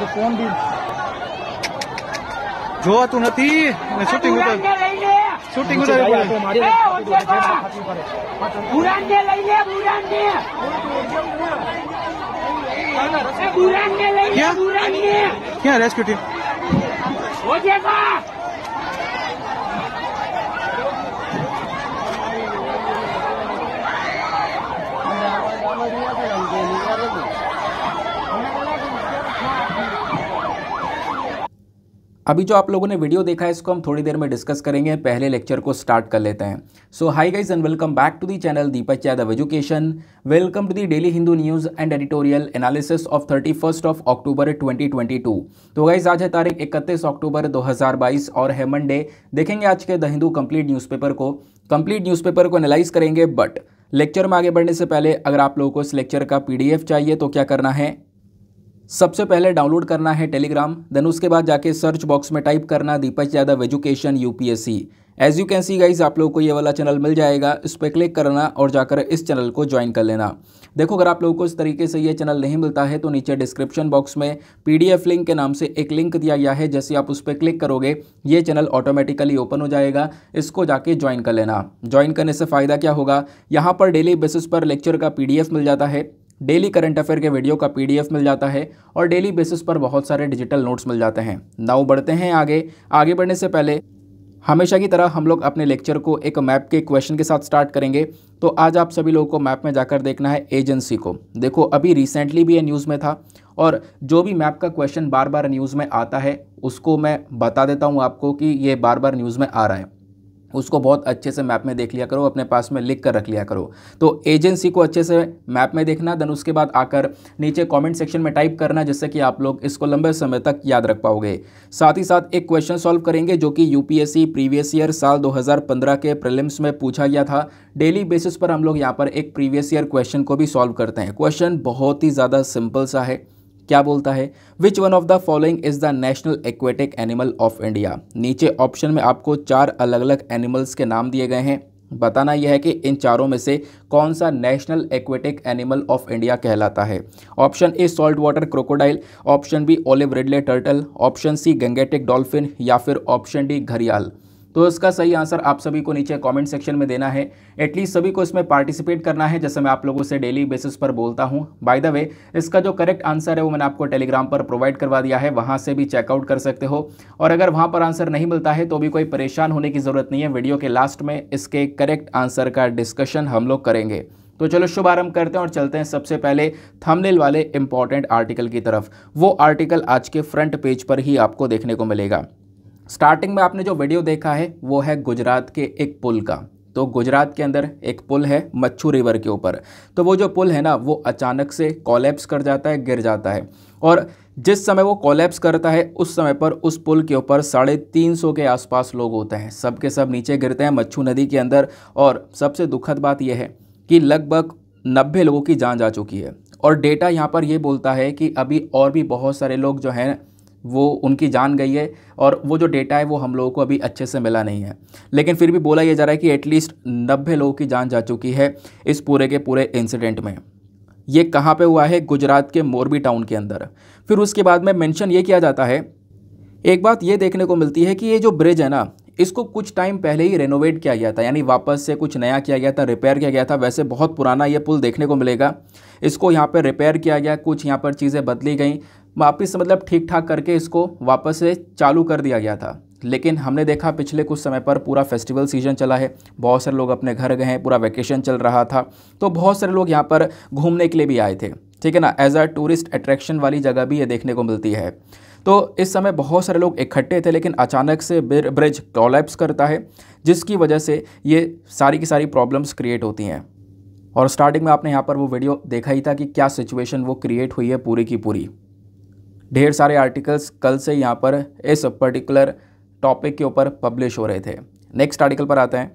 જો કોણ બી જોવાતું નથી અને શૂટિંગ ઉપર શૂટિંગ ઉતારવી પડે બુરાનને લઈ લે બુરાનને બુરાનને લઈ લે બુરાનને ક્યાં રેસ્ક્યુ ટીમ ઓજેબા अभी जो आप लोगों ने वीडियो देखा है इसको हम थोड़ी देर में डिस्कस करेंगे पहले लेक्चर को स्टार्ट कर लेते हैं so hi guys and welcome back to the channel Deepak Yadav education welcome to the daily Hindu news and editorial analysis of thirty first of October 2022 तो गाइज आज है तारीख इकतीस अक्टूबर बाईस और है मंडे देखेंगे आज के द हिंदू कंप्लीट न्यूज़पेपर को कंप्लीट न्यूज़पेपर को एनालाइज करेंगे बट लेक्चर में आगे बढ़ने से पहले अगर आप लोगों को इस लेक्चर का एफ चाहिए तो क्या करना है सबसे पहले डाउनलोड करना है टेलीग्राम देन उसके बाद जाके सर्च बॉक्स में टाइप करना Deepak Yadav education UPSC as you can see guys आप लोगों को ये वाला चैनल मिल जाएगा इस पर क्लिक करना और जाकर इस चैनल को ज्वाइन कर लेना देखो अगर आप लोगों को इस तरीके से ये चैनल नहीं मिलता है तो नीचे डिस्क्रिप्शन बॉक्स में पीडीएफ लिंक के नाम से एक लिंक दिया गया है जैसे आप उस पर क्लिक करोगे ये चैनल ऑटोमेटिकली ओपन हो जाएगा इसको जाके ज्वाइन कर लेना ज्वाइन करने से फ़ायदा क्या होगा यहाँ पर डेली बेसिस पर लेक्चर का पी मिल जाता है डेली करंट अफेयर के वीडियो का पीडीएफ मिल जाता है और डेली बेसिस पर बहुत सारे डिजिटल नोट्स मिल जाते हैं नाउ बढ़ते हैं आगे आगे बढ़ने से पहले हमेशा की तरह हम लोग अपने लेक्चर को एक मैप के क्वेश्चन के साथ स्टार्ट करेंगे तो आज आप सभी लोगों को मैप में जाकर देखना है एजेंसी को देखो अभी रिसेंटली भी ये न्यूज़ में था और जो भी मैप का क्वेश्चन बार बार न्यूज़ में आता है उसको मैं बता देता हूँ आपको कि ये बार बार न्यूज़ में आ रहा है उसको बहुत अच्छे से मैप में देख लिया करो अपने पास में लिख कर रख लिया करो तो एजेंसी को अच्छे से मैप में देखना देन उसके बाद आकर नीचे कमेंट सेक्शन में टाइप करना जिससे कि आप लोग इसको लंबे समय तक याद रख पाओगे साथ ही साथ एक क्वेश्चन सॉल्व करेंगे जो कि यूपीएससी प्रीवियस ईयर साल 2015 के प्रिलिम्स में पूछा गया था डेली बेसिस पर हम लोग यहाँ पर एक प्रीवियस ईयर क्वेश्चन को भी सॉल्व करते हैं क्वेश्चन बहुत ही ज़्यादा सिंपल सा है क्या बोलता है which one of the following is the national aquatic animal of India नीचे ऑप्शन में आपको चार अलग अलग एनिमल्स के नाम दिए गए हैं बताना यह है कि इन चारों में से कौन सा national aquatic animal of India कहलाता है option A salt water crocodile option B olive ridley turtle option C Gangetic dolphin या फिर ऑप्शन डी घरियाल तो इसका सही आंसर आप सभी को नीचे कमेंट सेक्शन में देना है एटलीस्ट सभी को इसमें पार्टिसिपेट करना है जैसे मैं आप लोगों से डेली बेसिस पर बोलता हूँ बाय द वे इसका जो करेक्ट आंसर है वो मैंने आपको टेलीग्राम पर प्रोवाइड करवा दिया है वहाँ से भी चेकआउट कर सकते हो और अगर वहाँ पर आंसर नहीं मिलता है तो भी कोई परेशान होने की ज़रूरत नहीं है वीडियो के लास्ट में इसके करेक्ट आंसर का डिस्कशन हम लोग करेंगे तो चलो शुभारंभ करते हैं और चलते हैं सबसे पहले थंबनेल वाले इंपॉर्टेंट आर्टिकल की तरफ वो आर्टिकल आज के फ्रंट पेज पर ही आपको देखने को मिलेगा स्टार्टिंग में आपने जो वीडियो देखा है वो है गुजरात के एक पुल का तो गुजरात के अंदर एक पुल है मच्छू रिवर के ऊपर तो वो जो पुल है ना वो अचानक से कॉलेप्स कर जाता है गिर जाता है और जिस समय वो कॉलेप्स करता है उस समय पर उस पुल के ऊपर साढ़े तीन सौ के आसपास लोग होते हैं सब के सब नीचे गिरते हैं मच्छू नदी के अंदर और सबसे दुखद बात यह है कि लगभग नब्बे लोगों की जान जा चुकी है और डेटा यहाँ पर यह बोलता है कि अभी और भी बहुत सारे लोग जो हैं वो उनकी जान गई है और वो जो डेटा है वो हम लोगों को अभी अच्छे से मिला नहीं है लेकिन फिर भी बोला यह जा रहा है कि एटलीस्ट नब्बे लोगों की जान जा चुकी है इस पूरे के पूरे इंसिडेंट में ये कहाँ पे हुआ है गुजरात के मोरबी टाउन के अंदर फिर उसके बाद में मेंशन ये किया जाता है एक बात ये देखने को मिलती है कि ये जो ब्रिज है ना इसको कुछ टाइम पहले ही रेनोवेट किया गया था यानी वापस से कुछ नया किया गया था रिपेयर किया गया था वैसे बहुत पुराना ये पुल देखने को मिलेगा इसको यहाँ पर रिपेयर किया गया कुछ यहाँ पर चीज़ें बदली गई वापस मतलब ठीक ठाक करके इसको वापस से चालू कर दिया गया था लेकिन हमने देखा पिछले कुछ समय पर पूरा फेस्टिवल सीजन चला है बहुत सारे लोग अपने घर गए हैं पूरा वैकेशन चल रहा था तो बहुत सारे लोग यहाँ पर घूमने के लिए भी आए थे ठीक है ना एज अ टूरिस्ट अट्रैक्शन वाली जगह भी ये देखने को मिलती है तो इस समय बहुत सारे लोग इकट्ठे थे लेकिन अचानक से ब्रिज कॉलेप्स करता है जिसकी वजह से ये सारी की सारी प्रॉब्लम्स क्रिएट होती हैं और स्टार्टिंग में आपने यहाँ पर वो वीडियो देखा ही था कि क्या सिचुएशन वो क्रिएट हुई है पूरी की पूरी ढेर सारे आर्टिकल्स कल से यहाँ पर इस पर्टिकुलर टॉपिक के ऊपर पब्लिश हो रहे थे नेक्स्ट आर्टिकल पर आते हैं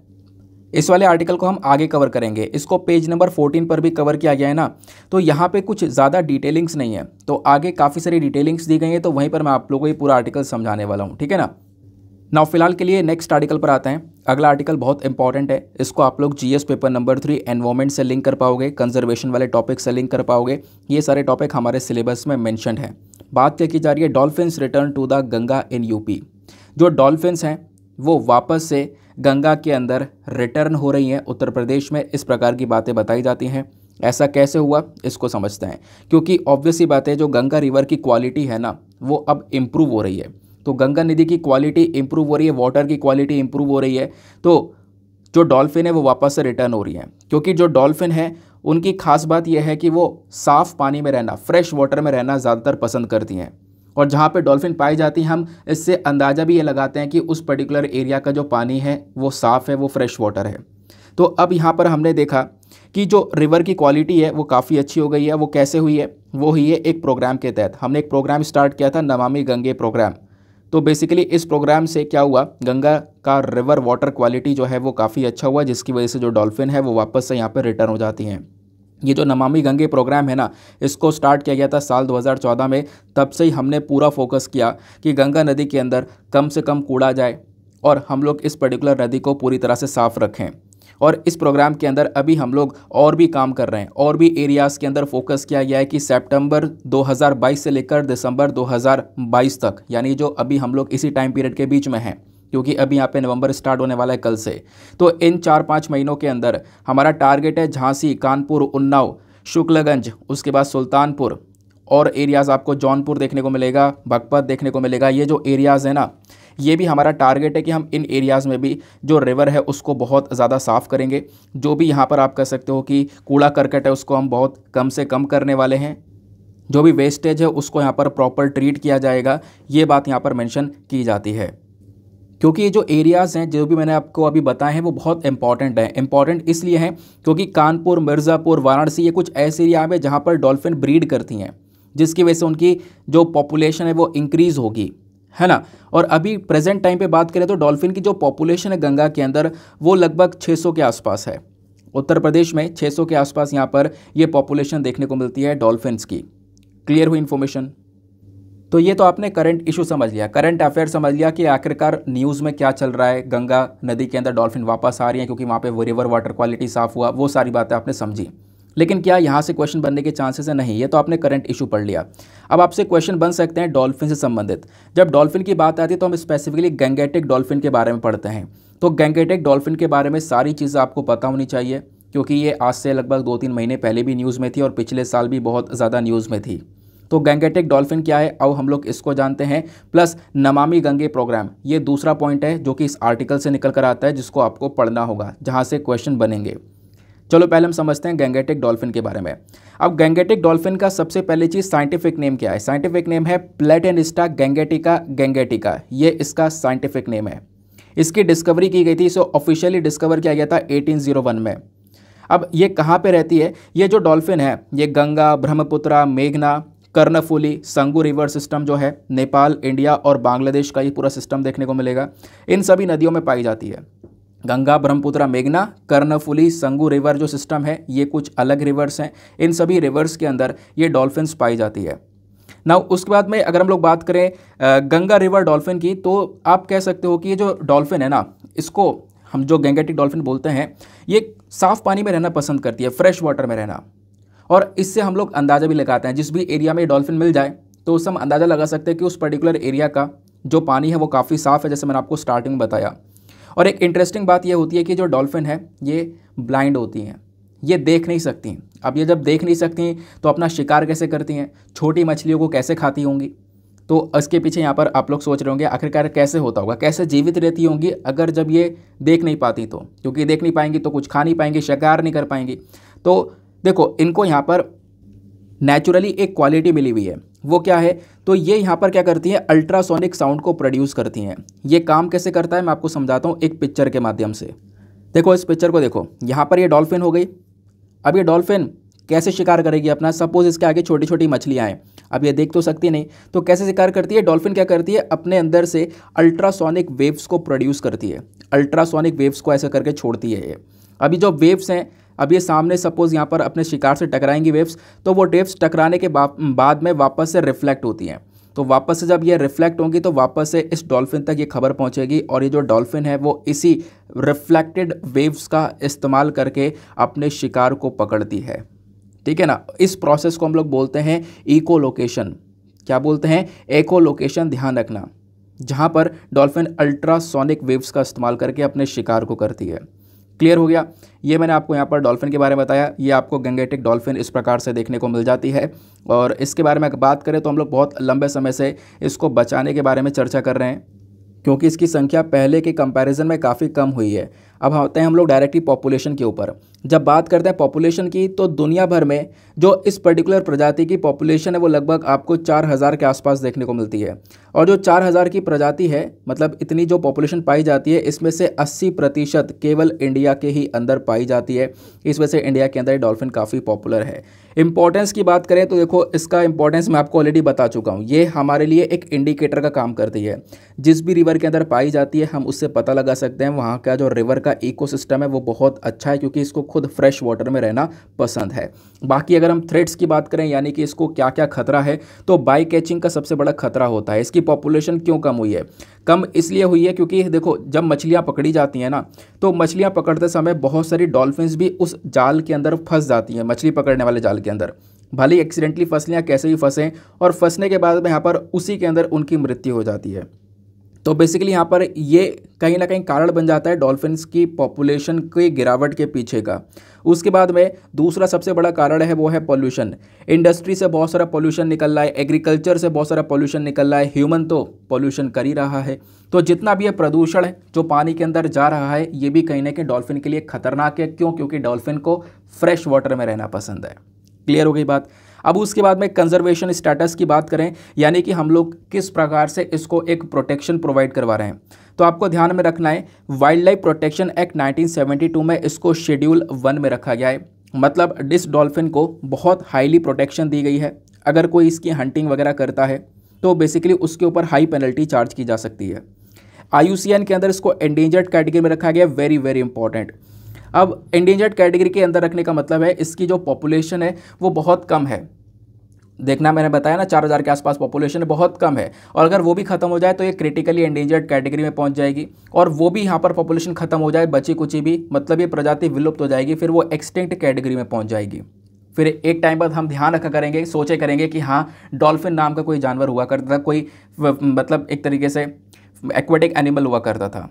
इस वाले आर्टिकल को हम आगे कवर करेंगे इसको पेज नंबर 14 पर भी कवर किया गया है ना तो यहाँ पे कुछ ज़्यादा डिटेलिंग्स नहीं है तो आगे काफ़ी सारी डिटेलिंग्स दी गई हैं तो वहीं पर मैं आप लोगों को ये पूरा आर्टिकल समझाने वाला हूँ ठीक है ना ना फिलहाल के लिए नेक्स्ट आर्टिकल पर आते हैं अगला आर्टिकल बहुत इंपॉर्टेंट है इसको आप लोग GS paper number three environment से लिंक कर पाओगे कंजर्वेशन वाले टॉपिक से लिंक कर पाओगे ये सारे टॉपिक हमारे सिलेबस में मैंशनड हैं बात क्या की जा रही है dolphins return to the Ganga in UP जो डॉल्फिन्स हैं वो वापस से गंगा के अंदर रिटर्न हो रही हैं उत्तर प्रदेश में इस प्रकार की बातें बताई जाती हैं ऐसा कैसे हुआ इसको समझते हैं क्योंकि ऑब्वियसली बात है जो गंगा रिवर की क्वालिटी है ना वो अब इम्प्रूव हो रही है तो गंगा नदी की क्वालिटी इम्प्रूव हो रही है वाटर की क्वालिटी इम्प्रूव हो रही है तो जो डॉल्फिन है वो वापस से रिटर्न हो रही है क्योंकि जो डॉल्फिन है उनकी खास बात यह है कि वो साफ़ पानी में रहना फ्रेश वाटर में रहना ज़्यादातर पसंद करती हैं और जहाँ पे डॉल्फ़िन पाई जाती हैं हम इससे अंदाज़ा भी ये लगाते हैं कि उस पर्टिकुलर एरिया का जो पानी है वो साफ़ है वो फ्रेश वाटर है तो अब यहाँ पर हमने देखा कि जो रिवर की क्वालिटी है वो काफ़ी अच्छी हो गई है वो कैसे हुई है वो हुई है एक प्रोग्राम के तहत हमने एक प्रोग्राम स्टार्ट किया था नमामि गंगे प्रोग्राम तो बेसिकली इस प्रोग्राम से क्या हुआ गंगा का रिवर वाटर क्वालिटी जो है वो काफ़ी अच्छा हुआ जिसकी वजह से जो डॉल्फिन है वो वापस से यहाँ पर रिटर्न हो जाती हैं ये जो नमामि गंगे प्रोग्राम है ना इसको स्टार्ट किया गया था साल 2014 में तब से ही हमने पूरा फोकस किया कि गंगा नदी के अंदर कम से कम कूड़ा जाए और हम लोग इस पर्टिकुलर नदी को पूरी तरह से साफ़ रखें और इस प्रोग्राम के अंदर अभी हम लोग और भी काम कर रहे हैं और भी एरियाज़ के अंदर फोकस किया गया है कि सेप्टेम्बर दो से लेकर दिसंबर दो तक यानी जो अभी हम लोग इसी टाइम पीरियड के बीच में हैं क्योंकि अभी यहाँ पे नवंबर स्टार्ट होने वाला है कल से तो इन चार पाँच महीनों के अंदर हमारा टारगेट है झांसी कानपुर उन्नाव शुक्लगंज उसके बाद सुल्तानपुर और एरियाज़ आपको जौनपुर देखने को मिलेगा भगपत देखने को मिलेगा ये जो एरियाज़ हैं ना ये भी हमारा टारगेट है कि हम इन एरियाज़ में भी जो रिवर है उसको बहुत ज़्यादा साफ़ करेंगे जो भी यहाँ पर आप कह सकते हो कि कूड़ा करकट है उसको हम बहुत कम से कम करने वाले हैं जो भी वेस्टेज है उसको यहाँ पर प्रॉपर ट्रीट किया जाएगा ये बात यहाँ पर मैंशन की जाती है क्योंकि ये जो एरियाज़ हैं जो भी मैंने आपको अभी बताए हैं वो बहुत इंपॉर्टेंट हैं इंपॉर्टेंट इसलिए हैं क्योंकि कानपुर मिर्ज़ापुर वाराणसी ये कुछ ऐसे एरिया हैं जहाँ पर डॉल्फिन ब्रीड करती हैं जिसकी वजह से उनकी जो पॉपुलेशन है वो इंक्रीज़ होगी है ना और अभी प्रेजेंट टाइम पे बात करें तो डॉल्फिन की जो पॉपुलेशन है गंगा के अंदर वो लगभग 600 के आसपास है उत्तर प्रदेश में 600 के आसपास यहाँ पर ये पॉपुलेशन देखने को मिलती है डॉल्फिन्स की क्लियर हुई इन्फॉर्मेशन तो ये तो आपने करंट इशू समझ लिया करंट अफेयर समझ लिया कि आखिरकार न्यूज़ में क्या चल रहा है गंगा नदी के अंदर डॉल्फिन वापस आ रही है क्योंकि वहाँ पर वो रिवर वाटर क्वालिटी साफ़ हुआ वो सारी बातें आपने समझी लेकिन क्या यहाँ से क्वेश्चन बनने के चांसेस हैं नहीं ये तो आपने करंट इशू पढ़ लिया अब आपसे क्वेश्चन बन सकते हैं डॉल्फिन से संबंधित जब डॉल्फिन की बात आती है तो हम स्पेसिफिकली गैंगेटिक डॉल्फिन के बारे में पढ़ते हैं तो गैंगेटिक डॉल्फिन के बारे में सारी चीज़ें आपको पता होनी चाहिए क्योंकि ये आज से लगभग दो तीन महीने पहले भी न्यूज़ में थी और पिछले साल भी बहुत ज़्यादा न्यूज़ में थी तो गैंगेटिक डॉल्फिन क्या है अब हम लोग इसको जानते हैं प्लस नमामि गंगे प्रोग्राम ये दूसरा पॉइंट है जो कि इस आर्टिकल से निकल कर आता है जिसको आपको पढ़ना होगा जहाँ से क्वेश्चन बनेंगे चलो पहले हम समझते हैं गैंगेटिक डॉल्फिन के बारे में अब गैंगेटिक डॉल्फिन का सबसे पहली चीज़ साइंटिफिक नेम क्या है साइंटिफिक नेम है प्लेटेनिस्टा गैंगेटिका गैंगेटिका ये इसका साइंटिफिक नेम है इसकी डिस्कवरी की गई थी इसे ऑफिशियली डिस्कवर किया गया था 1801 में अब ये कहाँ पे रहती है ये जो डॉल्फिन है ये गंगा ब्रह्मपुत्रा मेघना कर्णफुली संगू रिवर सिस्टम जो है नेपाल इंडिया और बांग्लादेश का ये पूरा सिस्टम देखने को मिलेगा इन सभी नदियों में पाई जाती है गंगा ब्रह्मपुत्र मेघना कर्णफुली संगू रिवर जो सिस्टम है ये कुछ अलग रिवर्स हैं इन सभी रिवर्स के अंदर ये डॉल्फिन्स पाई जाती है ना उसके बाद में अगर हम लोग बात करें गंगा रिवर डॉल्फिन की तो आप कह सकते हो कि ये जो डॉल्फिन है ना इसको हम जो गंगेटिक डॉल्फिन बोलते हैं ये साफ़ पानी में रहना पसंद करती है फ्रेश वाटर में रहना और इससे हम लोग अंदाज़ा भी लगाते हैं जिस भी एरिया में डॉल्फिन मिल जाए तो उससे हम अंदाज़ा लगा सकते हैं कि उस पर्टिकुलर एरिया का जो पानी है वो काफ़ी साफ़ है जैसे मैंने आपको स्टार्टिंग में बताया और एक इंटरेस्टिंग बात यह होती है कि जो डॉल्फ़िन है ये ब्लाइंड होती हैं ये देख नहीं सकती अब ये जब देख नहीं सकती तो अपना शिकार कैसे करती हैं छोटी मछलियों को कैसे खाती होंगी तो इसके पीछे यहाँ पर आप लोग सोच रहे होंगे आखिरकार कैसे होता होगा कैसे जीवित रहती होंगी अगर जब ये देख नहीं पाती तो क्योंकि देख नहीं पाएंगी तो कुछ खा नहीं पाएंगी शिकार नहीं कर पाएंगी तो देखो इनको यहाँ पर नेचुरली एक क्वालिटी मिली हुई है वो क्या है तो ये यहाँ पर क्या करती हैं अल्ट्रासोनिक साउंड को प्रोड्यूस करती हैं ये काम कैसे करता है मैं आपको समझाता हूँ एक पिक्चर के माध्यम से देखो इस पिक्चर को देखो यहाँ पर ये डॉल्फिन हो गई अब ये डॉल्फिन कैसे शिकार करेगी अपना सपोज इसके आगे छोटी छोटी मछलियाँ आएँ अब ये देख तो सकती नहीं तो कैसे शिकार करती है डॉल्फिन क्या करती है अपने अंदर से अल्ट्रासोनिक वेव्स को प्रोड्यूस करती है अल्ट्रासोनिक वेव्स को ऐसा करके छोड़ती है ये अभी जो वेव्स हैं अब ये सामने सपोज़ यहाँ पर अपने शिकार से टकराएंगी वेव्स तो वो वेव्स टकराने के बाद में वापस से रिफ्लेक्ट होती हैं तो वापस से जब ये रिफ्लेक्ट होंगी तो वापस से इस डॉल्फिन तक ये खबर पहुंचेगी और ये जो डॉल्फिन है वो इसी रिफ्लेक्टेड वेव्स का इस्तेमाल करके अपने शिकार को पकड़ती है ठीक है ना इस प्रोसेस को हम लोग बोलते हैं इको लोकेशन क्या बोलते हैं एको लोकेशन ध्यान रखना जहाँ पर डॉल्फिन अल्ट्रासोनिक वेव्स का इस्तेमाल करके अपने शिकार को करती है क्लियर हो गया ये मैंने आपको यहाँ पर डॉल्फिन के बारे में बताया ये आपको गंगेटिक डॉल्फिन इस प्रकार से देखने को मिल जाती है और इसके बारे में बात करें तो हम लोग बहुत लंबे समय से इसको बचाने के बारे में चर्चा कर रहे हैं क्योंकि इसकी संख्या पहले के कंपैरिजन में काफ़ी कम हुई है अब हाँ, आते हैं हम लोग डायरेक्टली पॉपुलेशन के ऊपर जब बात करते हैं पॉपुलेशन की तो दुनिया भर में जो इस पर्टिकुलर प्रजाति की पॉपुलेशन है वो लगभग आपको चार हज़ार के आसपास देखने को मिलती है और जो चार हज़ार की प्रजाति है मतलब इतनी जो पॉपुलेशन पाई जाती है इसमें से अस्सी प्रतिशत केवल इंडिया के ही अंदर पाई जाती है इस वजह से इंडिया के अंदर डॉल्फिन काफ़ी पॉपुलर है इंपॉर्टेंस की बात करें तो देखो इसका इंपॉर्टेंस मैं आपको ऑलरेडी बता चुका हूँ ये हमारे लिए एक इंडिकेटर का काम करती है जिस भी रिवर के अंदर पाई जाती है हम उससे पता लगा सकते हैं वहाँ का जो रिवर का का इकोसिस्टम है वो बहुत अच्छा है क्योंकि इसको खुद फ्रेश वाटर में रहना पसंद है बाकी अगर हम थ्रेड्स की बात करें यानी कि इसको क्या क्या खतरा है तो बाई कैचिंग का सबसे बड़ा खतरा होता है इसकी पॉपुलेशन क्यों कम हुई है कम इसलिए हुई है क्योंकि देखो जब मछलियाँ पकड़ी जाती हैं ना तो मछलियाँ पकड़ते समय बहुत सारी डॉल्फिन्स भी उस जाल के अंदर फंस जाती हैं मछली पकड़ने वाले जाल के अंदर भले एक्सीडेंटली फंस लें कैसे भी फंसें और फंसने के बाद में यहाँ पर उसी के अंदर उनकी मृत्यु हो जाती है तो बेसिकली यहाँ पर ये कहीं ना कहीं कारण बन जाता है डॉल्फिन्स की पॉपुलेशन की गिरावट के पीछे का उसके बाद में दूसरा सबसे बड़ा कारण है वो है पॉल्यूशन इंडस्ट्री से बहुत सारा पॉल्यूशन निकल रहा है एग्रीकल्चर से बहुत सारा पॉल्यूशन निकल रहा है ह्यूमन तो पॉल्यूशन कर ही रहा है तो जितना भी ये प्रदूषण है जो पानी के अंदर जा रहा है ये भी कहीं ना कहीं डॉल्फिन के लिए खतरनाक है क्यों क्योंकि डॉल्फिन को फ्रेश वाटर में रहना पसंद है क्लियर हो गई बात अब उसके बाद में कंजर्वेशन स्टेटस की बात करें यानी कि हम लोग किस प्रकार से इसको एक प्रोटेक्शन प्रोवाइड करवा रहे हैं तो आपको ध्यान में रखना है वाइल्ड लाइफ प्रोटेक्शन एक्ट 1972 में इसको शेड्यूल वन में रखा गया है मतलब डिस डॉल्फिन को बहुत हाईली प्रोटेक्शन दी गई है अगर कोई इसकी हंटिंग वगैरह करता है तो बेसिकली उसके ऊपर हाई पेनल्टी चार्ज की जा सकती है आई के अंदर इसको एंडेंजर्ड कैटेगरी में रखा गया वेरी वेरी इंपॉर्टेंट अब इंडेंजर्ड कैटेगरी के अंदर रखने का मतलब है इसकी जो पॉपुलेशन है वो बहुत कम है देखना मैंने बताया ना चार हज़ार के आसपास पॉपुलेशन बहुत कम है और अगर वो भी खत्म हो जाए तो ये क्रिटिकली एंडेंजर्ड कैटेगरी में पहुंच जाएगी और वो भी यहाँ पर पॉपुलेशन खत्म हो जाए बची कुची भी मतलब ये प्रजाति विलुप्त हो जाएगी फिर वो एक्सटिंक्ट कैटेगरी में पहुँच जाएगी फिर एक टाइम बाद हम ध्यान रखा करेंगे सोचे करेंगे कि हाँ डॉल्फिन नाम का कोई जानवर हुआ करता था कोई मतलब एक तरीके से एक्वेटिक एनिमल हुआ करता था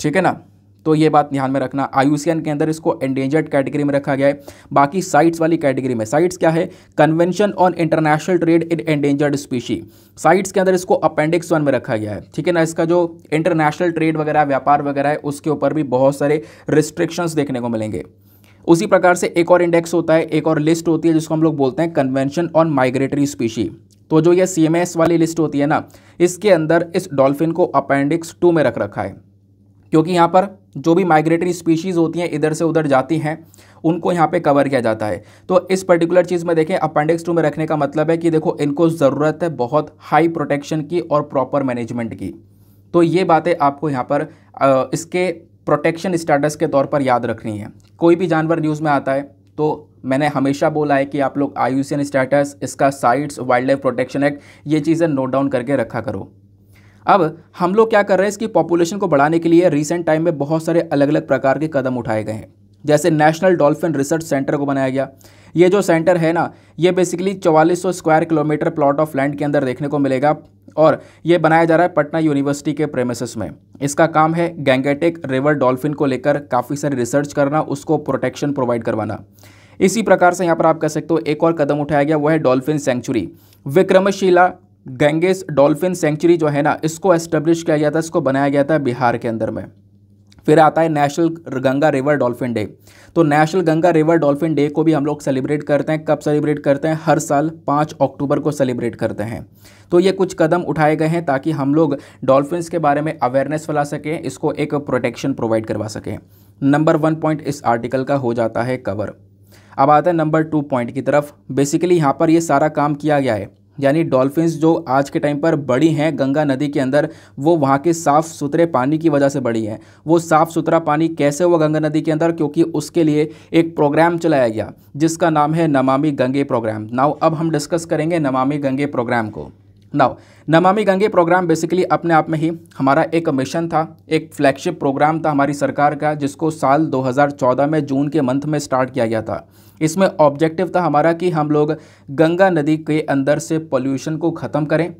ठीक है ना तो ये बात ध्यान में रखना आयुसियन के अंदर इसको एंडेंजर्ड कैटेगरी में रखा गया है बाकी साइट्स वाली कैटेगरी में साइट्स क्या है convention on international trade in endangered species CITES के अंदर इसको अपेंडिक्स वन में रखा गया है ठीक है ना इसका जो इंटरनेशनल ट्रेड वगैरह व्यापार वगैरह है उसके ऊपर भी बहुत सारे रिस्ट्रिक्शंस देखने को मिलेंगे उसी प्रकार से एक और इंडेक्स होता है एक और लिस्ट होती है जिसको हम लोग बोलते हैं कन्वेंशन ऑन माइग्रेटरी स्पीशी तो जो ये सी वाली लिस्ट होती है ना इसके अंदर इस डॉल्फिन को अपेंडिक्स टू में रख रखा है क्योंकि यहाँ पर जो भी माइग्रेटरी स्पीशीज़ होती हैं इधर से उधर जाती हैं उनको यहाँ पे कवर किया जाता है तो इस पर्टिकुलर चीज़ में देखें अपेंडिक्स टू में रखने का मतलब है कि देखो इनको ज़रूरत है बहुत हाई प्रोटेक्शन की और प्रॉपर मैनेजमेंट की तो ये बातें आपको यहाँ पर इसके प्रोटेक्शन स्टेटस के तौर पर याद रखनी है कोई भी जानवर न्यूज़ में आता है तो मैंने हमेशा बोला है कि आप लोग आयुषियन स्टेटस इसका CITES wild life protection act ये चीज़ें नोट डाउन करके रखा करो अब हम लोग क्या कर रहे हैं इसकी पॉपुलेशन को बढ़ाने के लिए रिसेंट टाइम में बहुत सारे अलग अलग प्रकार के कदम उठाए गए हैं जैसे नेशनल डॉल्फिन रिसर्च सेंटर को बनाया गया ये जो सेंटर है ना ये basically 4400 square kilometre plot of land के अंदर देखने को मिलेगा और ये बनाया जा रहा है पटना यूनिवर्सिटी के प्रेमिसस में इसका काम है गैंगेटिक रिवर डॉल्फिन को लेकर काफ़ी सारी रिसर्च करना उसको प्रोटेक्शन प्रोवाइड करवाना इसी प्रकार से यहाँ पर आप कह सकते हो एक और कदम उठाया गया वो है dolphin sanctuary Vikramshila Ganges dolphin sanctuary जो है ना इसको एस्टेब्लिश किया गया था इसको बनाया गया था बिहार के अंदर में फिर आता है national Ganga river dolphin day तो national Ganga river dolphin day को भी हम लोग सेलिब्रेट करते हैं कब सेलिब्रेट करते हैं हर साल पाँच अक्टूबर को सेलिब्रेट करते हैं तो ये कुछ कदम उठाए गए हैं ताकि हम लोग डॉल्फिन्स के बारे में अवेयरनेस फैला सकें इसको एक प्रोटेक्शन प्रोवाइड करवा सकें नंबर वन पॉइंट इस आर्टिकल का हो जाता है कवर अब आता है नंबर टू पॉइंट की तरफ बेसिकली यहाँ पर ये सारा काम किया गया है यानी डॉल्फिन्स जो आज के टाइम पर बड़ी हैं गंगा नदी के अंदर वो वहाँ के साफ़ सुथरे पानी की वजह से बड़ी हैं वो साफ़ सुथरा पानी कैसे हुआ गंगा नदी के अंदर क्योंकि उसके लिए एक प्रोग्राम चलाया गया जिसका नाम है नमामि गंगे प्रोग्राम नाउ अब हम डिस्कस करेंगे नमामि गंगे प्रोग्राम को नाउ नमामि गंगे प्रोग्राम बेसिकली अपने आप में ही हमारा एक मिशन था एक फ्लैगशिप प्रोग्राम था हमारी सरकार का जिसको साल 2014 में जून के मंथ में स्टार्ट किया गया था इसमें ऑब्जेक्टिव था हमारा कि हम लोग गंगा नदी के अंदर से पोल्यूशन को ख़त्म करें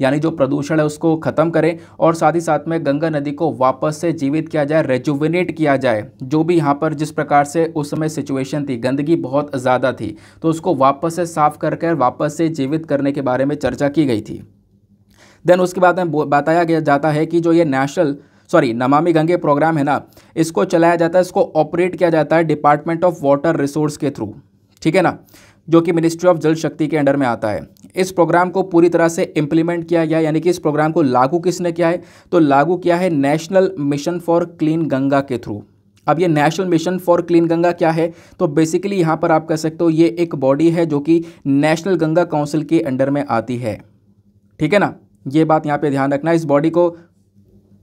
यानी जो प्रदूषण है उसको ख़त्म करें और साथ ही साथ में गंगा नदी को वापस से जीवित किया जाए रेजुविनेट किया जाए जो भी यहाँ पर जिस प्रकार से उस समय सिचुएशन थी गंदगी बहुत ज़्यादा थी तो उसको वापस से साफ़ करके वापस से जीवित करने के बारे में चर्चा की गई थी देन उसके बाद में बताया गया जाता है कि जो ये नेशनल सॉरी नमामि गंगे प्रोग्राम है ना इसको चलाया जाता है इसको ऑपरेट किया जाता है डिपार्टमेंट ऑफ वाटर रिसोर्स के थ्रू ठीक है ना जो कि मिनिस्ट्री ऑफ जल शक्ति के अंडर में आता है इस प्रोग्राम को पूरी तरह से इम्प्लीमेंट किया गया यानी कि इस प्रोग्राम को लागू किसने किया है तो लागू किया है national mission for clean Ganga के थ्रू अब ये national mission for clean Ganga क्या है तो बेसिकली यहाँ पर आप कह सकते हो ये एक बॉडी है जो कि नेशनल गंगा काउंसिल के अंडर में आती है ठीक है ना ये बात यहाँ पे ध्यान रखना इस बॉडी को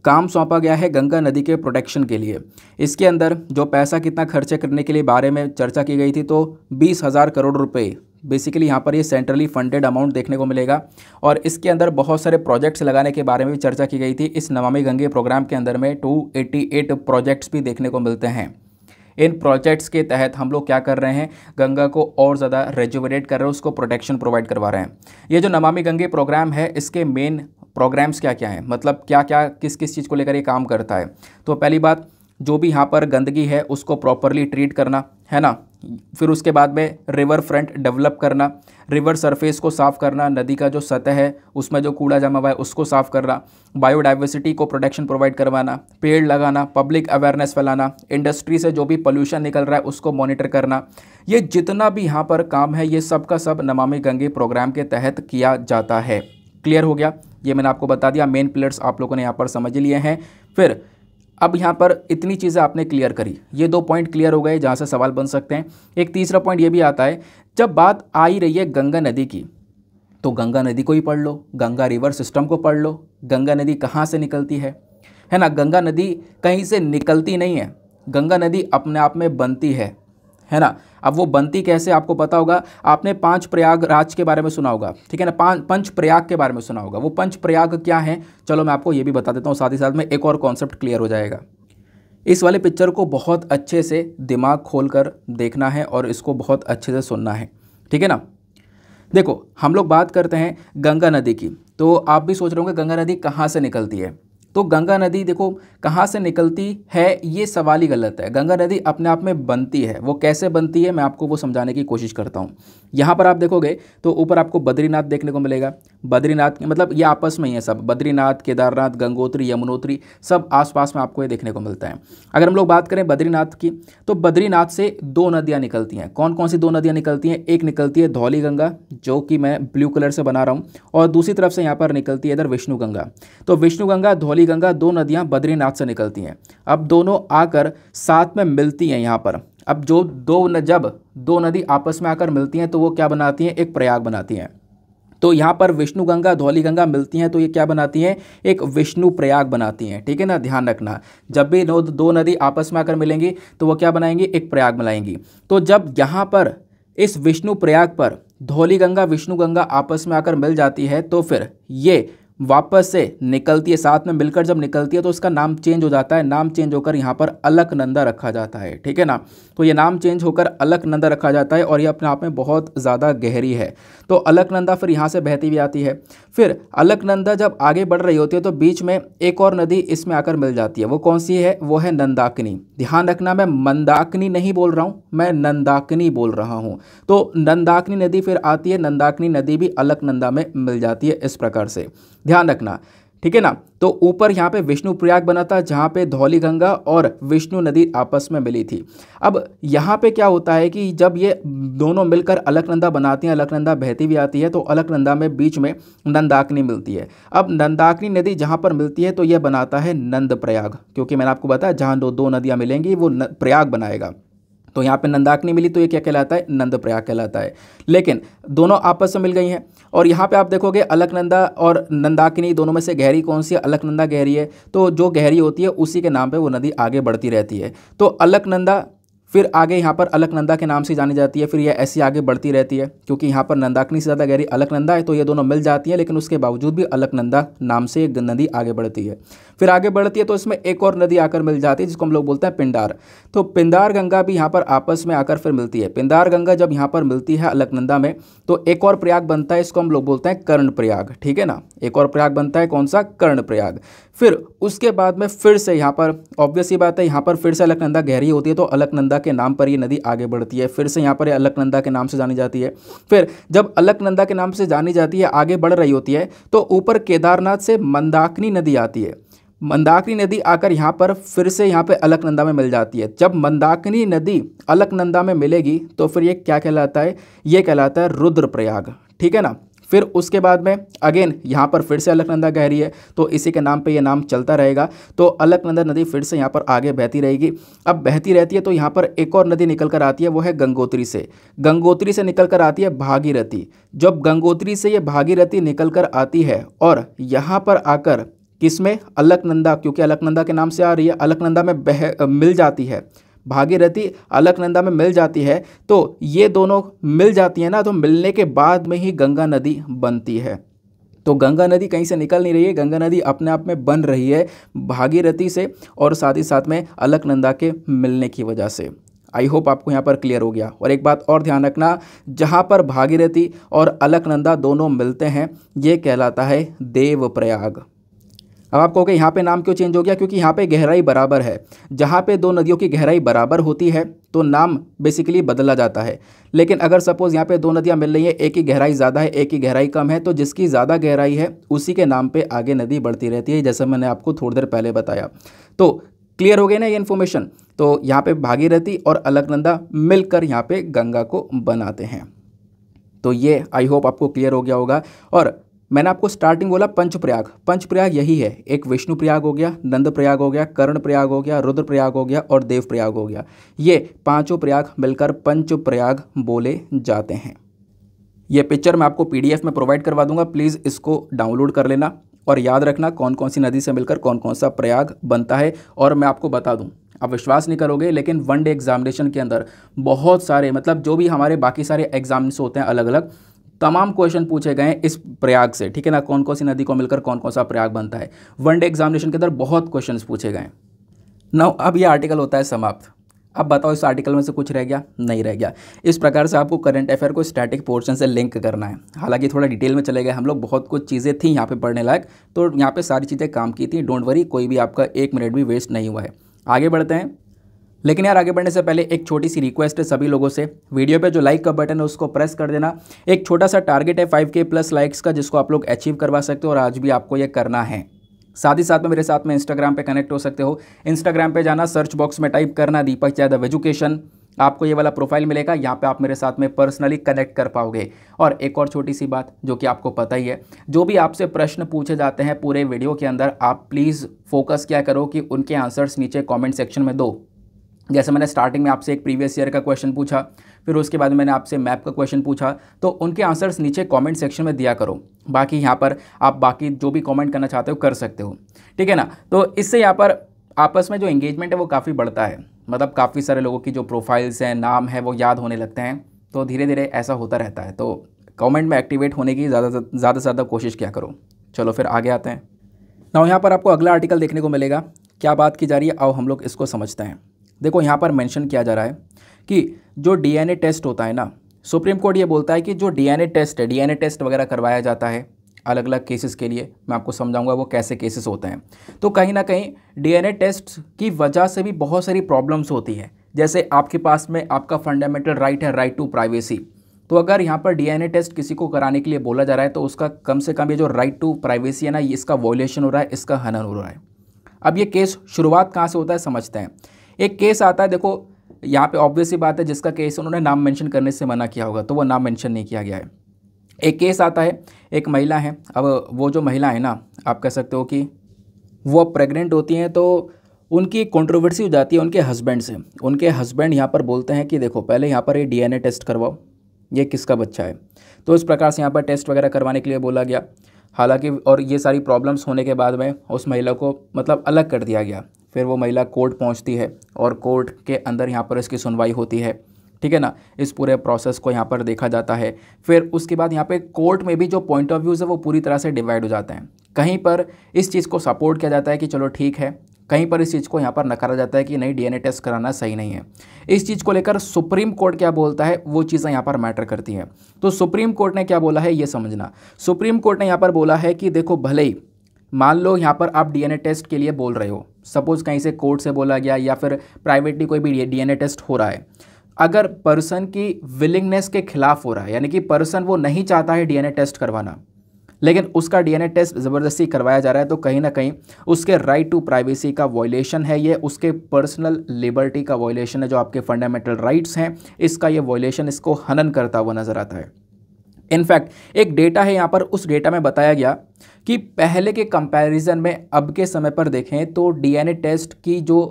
काम सौंपा गया है गंगा नदी के प्रोटेक्शन के लिए इसके अंदर जो पैसा कितना खर्चा करने के लिए बारे में चर्चा की गई थी तो बीस हज़ार करोड़ रुपये बेसिकली यहाँ पर ये सेंट्रली फंडेड अमाउंट देखने को मिलेगा और इसके अंदर बहुत सारे प्रोजेक्ट्स लगाने के बारे में भी चर्चा की गई थी इस नमामि गंगे प्रोग्राम के अंदर में टू प्रोजेक्ट्स भी देखने को मिलते हैं इन प्रोजेक्ट्स के तहत हम लोग क्या कर रहे हैं गंगा को और ज़्यादा रेजुवरेट कर रहे हैं उसको प्रोटेक्शन प्रोवाइड करवा रहे हैं ये जो नमामि गंगे प्रोग्राम है इसके मेन प्रोग्राम्स क्या क्या हैं मतलब क्या क्या किस किस चीज़ को लेकर ये काम करता है तो पहली बात जो भी यहाँ पर गंदगी है उसको प्रॉपरली ट्रीट करना है ना फिर उसके बाद में रिवर फ्रंट डेवलप करना रिवर सरफेस को साफ़ करना नदी का जो सतह है उसमें जो कूड़ा जमा हुआ है उसको साफ़ करना बायोडाइवर्सिटी को प्रोटेक्शन प्रोवाइड करवाना पेड़ लगाना पब्लिक अवेयरनेस फैलाना इंडस्ट्री से जो भी पोल्यूशन निकल रहा है उसको मॉनिटर करना ये जितना भी यहाँ पर काम है ये सब का सब नमामि गंगे प्रोग्राम के तहत किया जाता है क्लियर हो गया ये मैंने आपको बता दिया मेन प्लेयर्स आप लोगों ने यहाँ पर समझ लिए हैं फिर अब यहाँ पर इतनी चीज़ें आपने क्लियर करी ये दो पॉइंट क्लियर हो गए जहाँ से सवाल बन सकते हैं एक तीसरा पॉइंट ये भी आता है जब बात आ ही रही है गंगा नदी की तो गंगा नदी को ही पढ़ लो गंगा रिवर सिस्टम को पढ़ लो गंगा नदी कहाँ से निकलती है है ना गंगा नदी कहीं से निकलती नहीं है गंगा नदी अपने आप में बनती है है ना अब वो बनती कैसे आपको पता होगा आपने पांच प्रयाग राज के बारे में सुना होगा ठीक है ना पंच प्रयाग के बारे में सुना होगा वो पंच प्रयाग क्या है चलो मैं आपको ये भी बता देता हूँ साथ ही साथ में एक और कॉन्सेप्ट क्लियर हो जाएगा इस वाले पिक्चर को बहुत अच्छे से दिमाग खोल कर देखना है और इसको बहुत अच्छे से सुनना है ठीक है ना देखो हम लोग बात करते हैं गंगा नदी की तो आप भी सोच रहे होंगे गंगा नदी कहाँ से निकलती है तो गंगा नदी देखो कहाँ से निकलती है ये सवाल ही गलत है गंगा नदी अपने आप में बनती है वो कैसे बनती है मैं आपको वो समझाने की कोशिश करता हूँ यहाँ पर आप देखोगे तो ऊपर आपको बद्रीनाथ देखने को मिलेगा बद्रीनाथ मतलब ये आपस में ही है सब बद्रीनाथ केदारनाथ गंगोत्री यमुनोत्री सब आसपास में आपको ये देखने को मिलता है अगर हम लोग बात करें बद्रीनाथ की तो बद्रीनाथ से दो नदियाँ निकलती हैं कौन कौन सी दो नदियाँ निकलती हैं एक निकलती है धौली गंगा जो कि मैं ब्लू कलर से बना रहा हूँ और दूसरी तरफ से यहाँ पर निकलती है इधर विष्णु गंगा तो विष्णु गंगा धौली काली गंगा दो नदियाँ बद्रीनाथ से निकलती हैं अब दोनों आकर साथ में मिलती हैं यहाँ पर अब जो दो न जब दो नदी आपस में आकर मिलती हैं तो वो क्या बनाती हैं एक प्रयाग बनाती हैं तो यहाँ पर विष्णु गंगा धौली गंगा मिलती हैं तो ये क्या बनाती हैं एक विष्णु प्रयाग बनाती हैं ठीक है ना ध्यान रखना जब भी नो दो नदी आपस में आकर मिलेंगी तो वो क्या बनाएंगी एक प्रयाग बनाएंगी तो जब यहाँ पर इस विष्णु प्रयाग पर धौली गंगा विष्णु गंगा आपस में आकर मिल जाती है तो फिर ये वापस से निकलती है साथ में मिलकर जब निकलती है तो उसका नाम चेंज हो जाता है नाम चेंज होकर यहाँ पर अलकनंदा रखा जाता है ठीक है ना तो ये नाम चेंज होकर अलकनंदा रखा जाता है और ये अपने आप में बहुत ज़्यादा गहरी है तो अलकनंदा फिर यहाँ से बहती हुई आती है फिर अलकनंदा जब आगे बढ़ रही होती है तो बीच में एक और नदी इसमें आकर मिल जाती है वो कौन सी है वो है नंदाकिनी ध्यान रखना मैं मंदाकिनी नहीं बोल रहा हूँ मैं नंदाकिनी बोल रहा हूँ तो नंदाकिनी नदी फिर आती है नंदाकिनी नदी भी अलकनंदा में मिल जाती है इस प्रकार से ध्यान रखना ठीक है ना तो ऊपर यहाँ पे विष्णु प्रयाग बना था जहाँ पे धौली गंगा और विष्णु नदी आपस में मिली थी अब यहाँ पे क्या होता है कि जब ये दोनों मिलकर अलकनंदा बनाती हैं अलकनंदा बहती भी आती है तो अलकनंदा में बीच में नंदाकिनी मिलती है अब नंदाकिनी नदी जहाँ पर मिलती है तो यह बनाता है नंद प्रयाग क्योंकि मैंने आपको बताया जहाँ दो दो नदियाँ मिलेंगी वो प्रयाग बनाएगा तो यहाँ पे नंदाकिनी मिली तो ये क्या कहलाता है नंदप्रयाग कहलाता है लेकिन दोनों आपस में मिल गई हैं और यहाँ पे आप देखोगे अलकनंदा और नंदाकिनी दोनों में से गहरी कौन सी है अलकनंदा गहरी है तो जो गहरी होती है उसी के नाम पे वो नदी आगे बढ़ती रहती है तो अलकनंदा फिर आगे यहाँ पर अलकनंदा के नाम से जानी जाती है फिर यह ऐसी आगे बढ़ती रहती है क्योंकि यहाँ पर नंदाकनी से ज़्यादा गहरी अलकनंदा है तो ये दोनों मिल जाती हैं लेकिन उसके बावजूद भी अलकनंदा नाम से एक नदी आगे बढ़ती है फिर आगे बढ़ती है तो इसमें एक और नदी आकर मिल जाती है जिसको हम लोग बोलते हैं पिंडार तो पिंडार गंगा भी यहाँ पर आपस में आकर फिर मिलती है पिंडार गंगा जब यहाँ पर मिलती है अलकनंदा में तो एक और प्रयाग बनता है इसको हम लोग बोलते हैं कर्ण प्रयाग ठीक है ना एक और प्रयाग बनता है कौन सा कर्ण प्रयाग फिर उसके बाद में फिर से यहाँ पर ऑब्वियसली बात है यहाँ पर फिर से अलकनंदा गहरी होती है तो अलकनंदा के नाम पर ये नदी आगे बढ़ती है फिर से यहाँ पर अलकनंदा के नाम से जानी जाती है फिर जब अलकनंदा के नाम से जानी जाती है आगे बढ़ रही होती है तो ऊपर केदारनाथ से मंदाकिनी नदी आती है मंदाकिनी नदी आकर यहाँ पर फिर से यहाँ पर अलकनंदा में मिल जाती है जब मंदाकिनी नदी अलकनंदा में मिलेगी तो फिर ये क्या कहलाता है ये कहलाता है रुद्रप्रयाग ठीक है ना फिर उसके बाद में अगेन यहाँ पर फिर से अलकनंदा कह रही है तो इसी के नाम पर यह नाम चलता रहेगा तो अलकनंदा नदी फिर से यहाँ पर आगे बहती रहेगी अब बहती रहती है तो यहाँ पर एक और नदी निकल कर आती है वो है गंगोत्री से गंगोत्री से निकल कर आती है भागीरथी जब गंगोत्री से ये भागीरथी निकल कर आती है और यहाँ पर आकर किसमें अलकनंदा क्योंकि अलकनंदा के नाम से आ रही है अलकनंदा में बह मिल जाती है भागीरथी अलकनंदा में मिल जाती है तो ये दोनों मिल जाती है ना तो मिलने के बाद में ही गंगा नदी बनती है तो गंगा नदी कहीं से निकल नहीं रही है गंगा नदी अपने आप में बन रही है भागीरथी से और साथ ही साथ में अलकनंदा के मिलने की वजह से आई होप आपको यहाँ पर क्लियर हो गया और एक बात और ध्यान रखना जहाँ पर भागीरथी और अलकनंदा दोनों मिलते हैं ये कहलाता है देवप्रयाग अब आप कहोगे यहाँ पे नाम क्यों चेंज हो गया क्योंकि यहाँ पे गहराई बराबर है जहाँ पे दो नदियों की गहराई बराबर होती है तो नाम बेसिकली बदला जाता है लेकिन अगर सपोज़ यहाँ पे दो नदियाँ मिल रही हैं एक की गहराई ज़्यादा है एक की गहराई कम है तो जिसकी ज़्यादा गहराई है उसी के नाम पर आगे नदी बढ़ती रहती है जैसे मैंने आपको थोड़ी देर पहले बताया तो क्लियर हो गया ना ये इन्फॉर्मेशन तो यहाँ भागी भागीरथी और अलकनंदा मिलकर यहाँ पर गंगा को बनाते हैं तो ये आई होप आपको क्लियर हो गया होगा और मैंने आपको स्टार्टिंग बोला पंचप्रयाग पंचप्रयाग यही है एक विष्णु प्रयाग हो गया नंद प्रयाग हो गया कर्ण प्रयाग हो गया रुद्र प्रयाग हो गया और देव प्रयाग हो गया ये पांचों प्रयाग मिलकर पंचप्रयाग बोले जाते हैं ये पिक्चर मैं आपको पीडीएफ में प्रोवाइड करवा दूंगा प्लीज़ इसको डाउनलोड कर लेना और याद रखना कौन कौन सी नदी से मिलकर कौन कौन सा प्रयाग बनता है और मैं आपको बता दूँ आप विश्वास नहीं करोगे लेकिन वन डे एग्जामिनेशन के अंदर बहुत सारे मतलब जो भी हमारे बाकी सारे एग्जाम्स होते हैं अलग अलग तमाम क्वेश्चन पूछे गए इस प्रयाग से ठीक है ना कौन कौन सी नदी को मिलकर कौन कौन सा प्रयाग बनता है वन डे एग्जामिनेशन के अंदर बहुत क्वेश्चन पूछे गए नौ अब यह आर्टिकल होता है समाप्त अब बताओ इस आर्टिकल में से कुछ रह गया नहीं रह गया इस प्रकार से आपको करंट अफेयर को स्टैटिक पोर्शन से लिंक करना है हालांकि थोड़ा डिटेल में चले गए हम लोग बहुत कुछ चीज़ें थी यहाँ पे पढ़ने लायक तो यहाँ पे सारी चीज़ें काम की थी डोंट वरी कोई भी आपका एक मिनट भी वेस्ट नहीं हुआ है आगे बढ़ते हैं लेकिन यार आगे बढ़ने से पहले एक छोटी सी रिक्वेस्ट है सभी लोगों से वीडियो पे जो लाइक का बटन है उसको प्रेस कर देना एक छोटा सा टारगेट है फाइव के प्लस लाइक्स का जिसको आप लोग अचीव करवा सकते हो और आज भी आपको ये करना है साथ ही साथ में मेरे साथ में इंस्टाग्राम पे कनेक्ट हो सकते हो इंस्टाग्राम पे जाना सर्च बॉक्स में टाइप करना दीपक यादव एजुकेशन आपको ये वाला प्रोफाइल मिलेगा यहाँ पे आप मेरे साथ में पर्सनली कनेक्ट कर पाओगे और एक और छोटी सी बात जो कि आपको पता ही है जो भी आपसे प्रश्न पूछे जाते हैं पूरे वीडियो के अंदर आप प्लीज़ फोकस क्या करो कि उनके आंसर्स नीचे कमेंट सेक्शन में दो जैसे मैंने स्टार्टिंग में आपसे एक प्रीवियस ईयर का क्वेश्चन पूछा फिर उसके बाद मैंने आपसे मैप का क्वेश्चन पूछा तो उनके आंसर्स नीचे कमेंट सेक्शन में दिया करो बाकी यहाँ पर आप बाकी जो भी कमेंट करना चाहते हो कर सकते हो ठीक है ना तो इससे यहाँ पर आपस में जो इंगेजमेंट है वो काफ़ी बढ़ता है मतलब काफ़ी सारे लोगों की जो प्रोफाइल्स हैं नाम है वो याद होने लगते हैं तो धीरे धीरे ऐसा होता रहता है तो कॉमेंट में एक्टिवेट होने की ज़्यादा ज़्यादा से ज़्यादा कोशिश क्या करो चलो फिर आगे आते हैं ना यहाँ पर आपको अगला आर्टिकल देखने को मिलेगा क्या बात की जा रही है आओ हम लोग इसको समझते हैं देखो यहाँ पर मैंशन किया जा रहा है कि जो डी टेस्ट होता है ना सुप्रीम कोर्ट ये बोलता है कि जो डी टेस्ट है डी टेस्ट वगैरह करवाया जाता है अलग अलग केसेस के लिए मैं आपको समझाऊंगा वो कैसे केसेस होते हैं तो कहीं ना कहीं डीएनए टेस्ट की वजह से भी बहुत सारी प्रॉब्लम्स होती है जैसे आपके पास में आपका फंडामेंटल राइट है राइट टू प्राइवेसी तो अगर यहाँ पर डीएनए टेस्ट किसी को कराने के लिए बोला जा रहा है तो उसका कम से कम ये जो राइट टू प्राइवेसी है ना इसका वॉयलेशन हो रहा है इसका हनन हो रहा है अब ये केस शुरुआत कहाँ से होता है समझते हैं एक केस आता है देखो यहाँ पे ऑब्वियसली बात है जिसका केस उन्होंने नाम मेंशन करने से मना किया होगा तो वो नाम मेंशन नहीं किया गया है एक केस आता है एक महिला है अब वो जो महिला है ना आप कह सकते हो कि वो प्रेग्नेंट होती हैं तो उनकी कंट्रोवर्सी हो जाती है उनके हस्बैंड से उनके हस्बैंड यहाँ पर बोलते हैं कि देखो पहले यहाँ पर ये डीएनए टेस्ट करवाओ ये किसका बच्चा है तो इस प्रकार से यहाँ पर टेस्ट वगैरह करवाने के लिए बोला गया हालांकि और ये सारी प्रॉब्लम्स होने के बाद में उस महिला को मतलब अलग कर दिया गया फिर वो महिला कोर्ट पहुंचती है और कोर्ट के अंदर यहाँ पर इसकी सुनवाई होती है ठीक है ना इस पूरे प्रोसेस को यहाँ पर देखा जाता है फिर उसके बाद यहाँ पे कोर्ट में भी जो पॉइंट ऑफ व्यूज़ है वो पूरी तरह से डिवाइड हो जाते हैं कहीं पर इस चीज़ को सपोर्ट किया जाता है कि चलो ठीक है कहीं पर इस चीज़ को यहाँ पर नकारा जाता है कि नहीं डीएनए टेस्ट कराना सही नहीं है इस चीज़ को लेकर सुप्रीम कोर्ट क्या बोलता है वो चीज़ें यहाँ पर मैटर करती हैं तो सुप्रीम कोर्ट ने क्या बोला है ये समझना सुप्रीम कोर्ट ने यहाँ पर बोला है कि देखो भले ही मान लो यहाँ पर आप डीएनए टेस्ट के लिए बोल रहे हो सपोज़ कहीं से कोर्ट से बोला गया या फिर प्राइवेटली कोई भी डीएनए टेस्ट हो रहा है अगर पर्सन की विलिंगनेस के खिलाफ हो रहा है यानी कि पर्सन वो नहीं चाहता है डीएनए टेस्ट करवाना लेकिन उसका डीएनए टेस्ट ज़बरदस्ती करवाया जा रहा है तो कहीं ना कहीं उसके राइट टू प्राइवेसी का वॉयलेशन है ये उसके पर्सनल लिबर्टी का वॉयलेशन है जो आपके फंडामेंटल राइट्स हैं इसका ये वॉयलेशन इसको हनन करता हुआ नज़र आता है इनफैक्ट एक डेटा है यहाँ पर उस डेटा में बताया गया कि पहले के कंपैरिजन में अब के समय पर देखें तो डीएनए टेस्ट की जो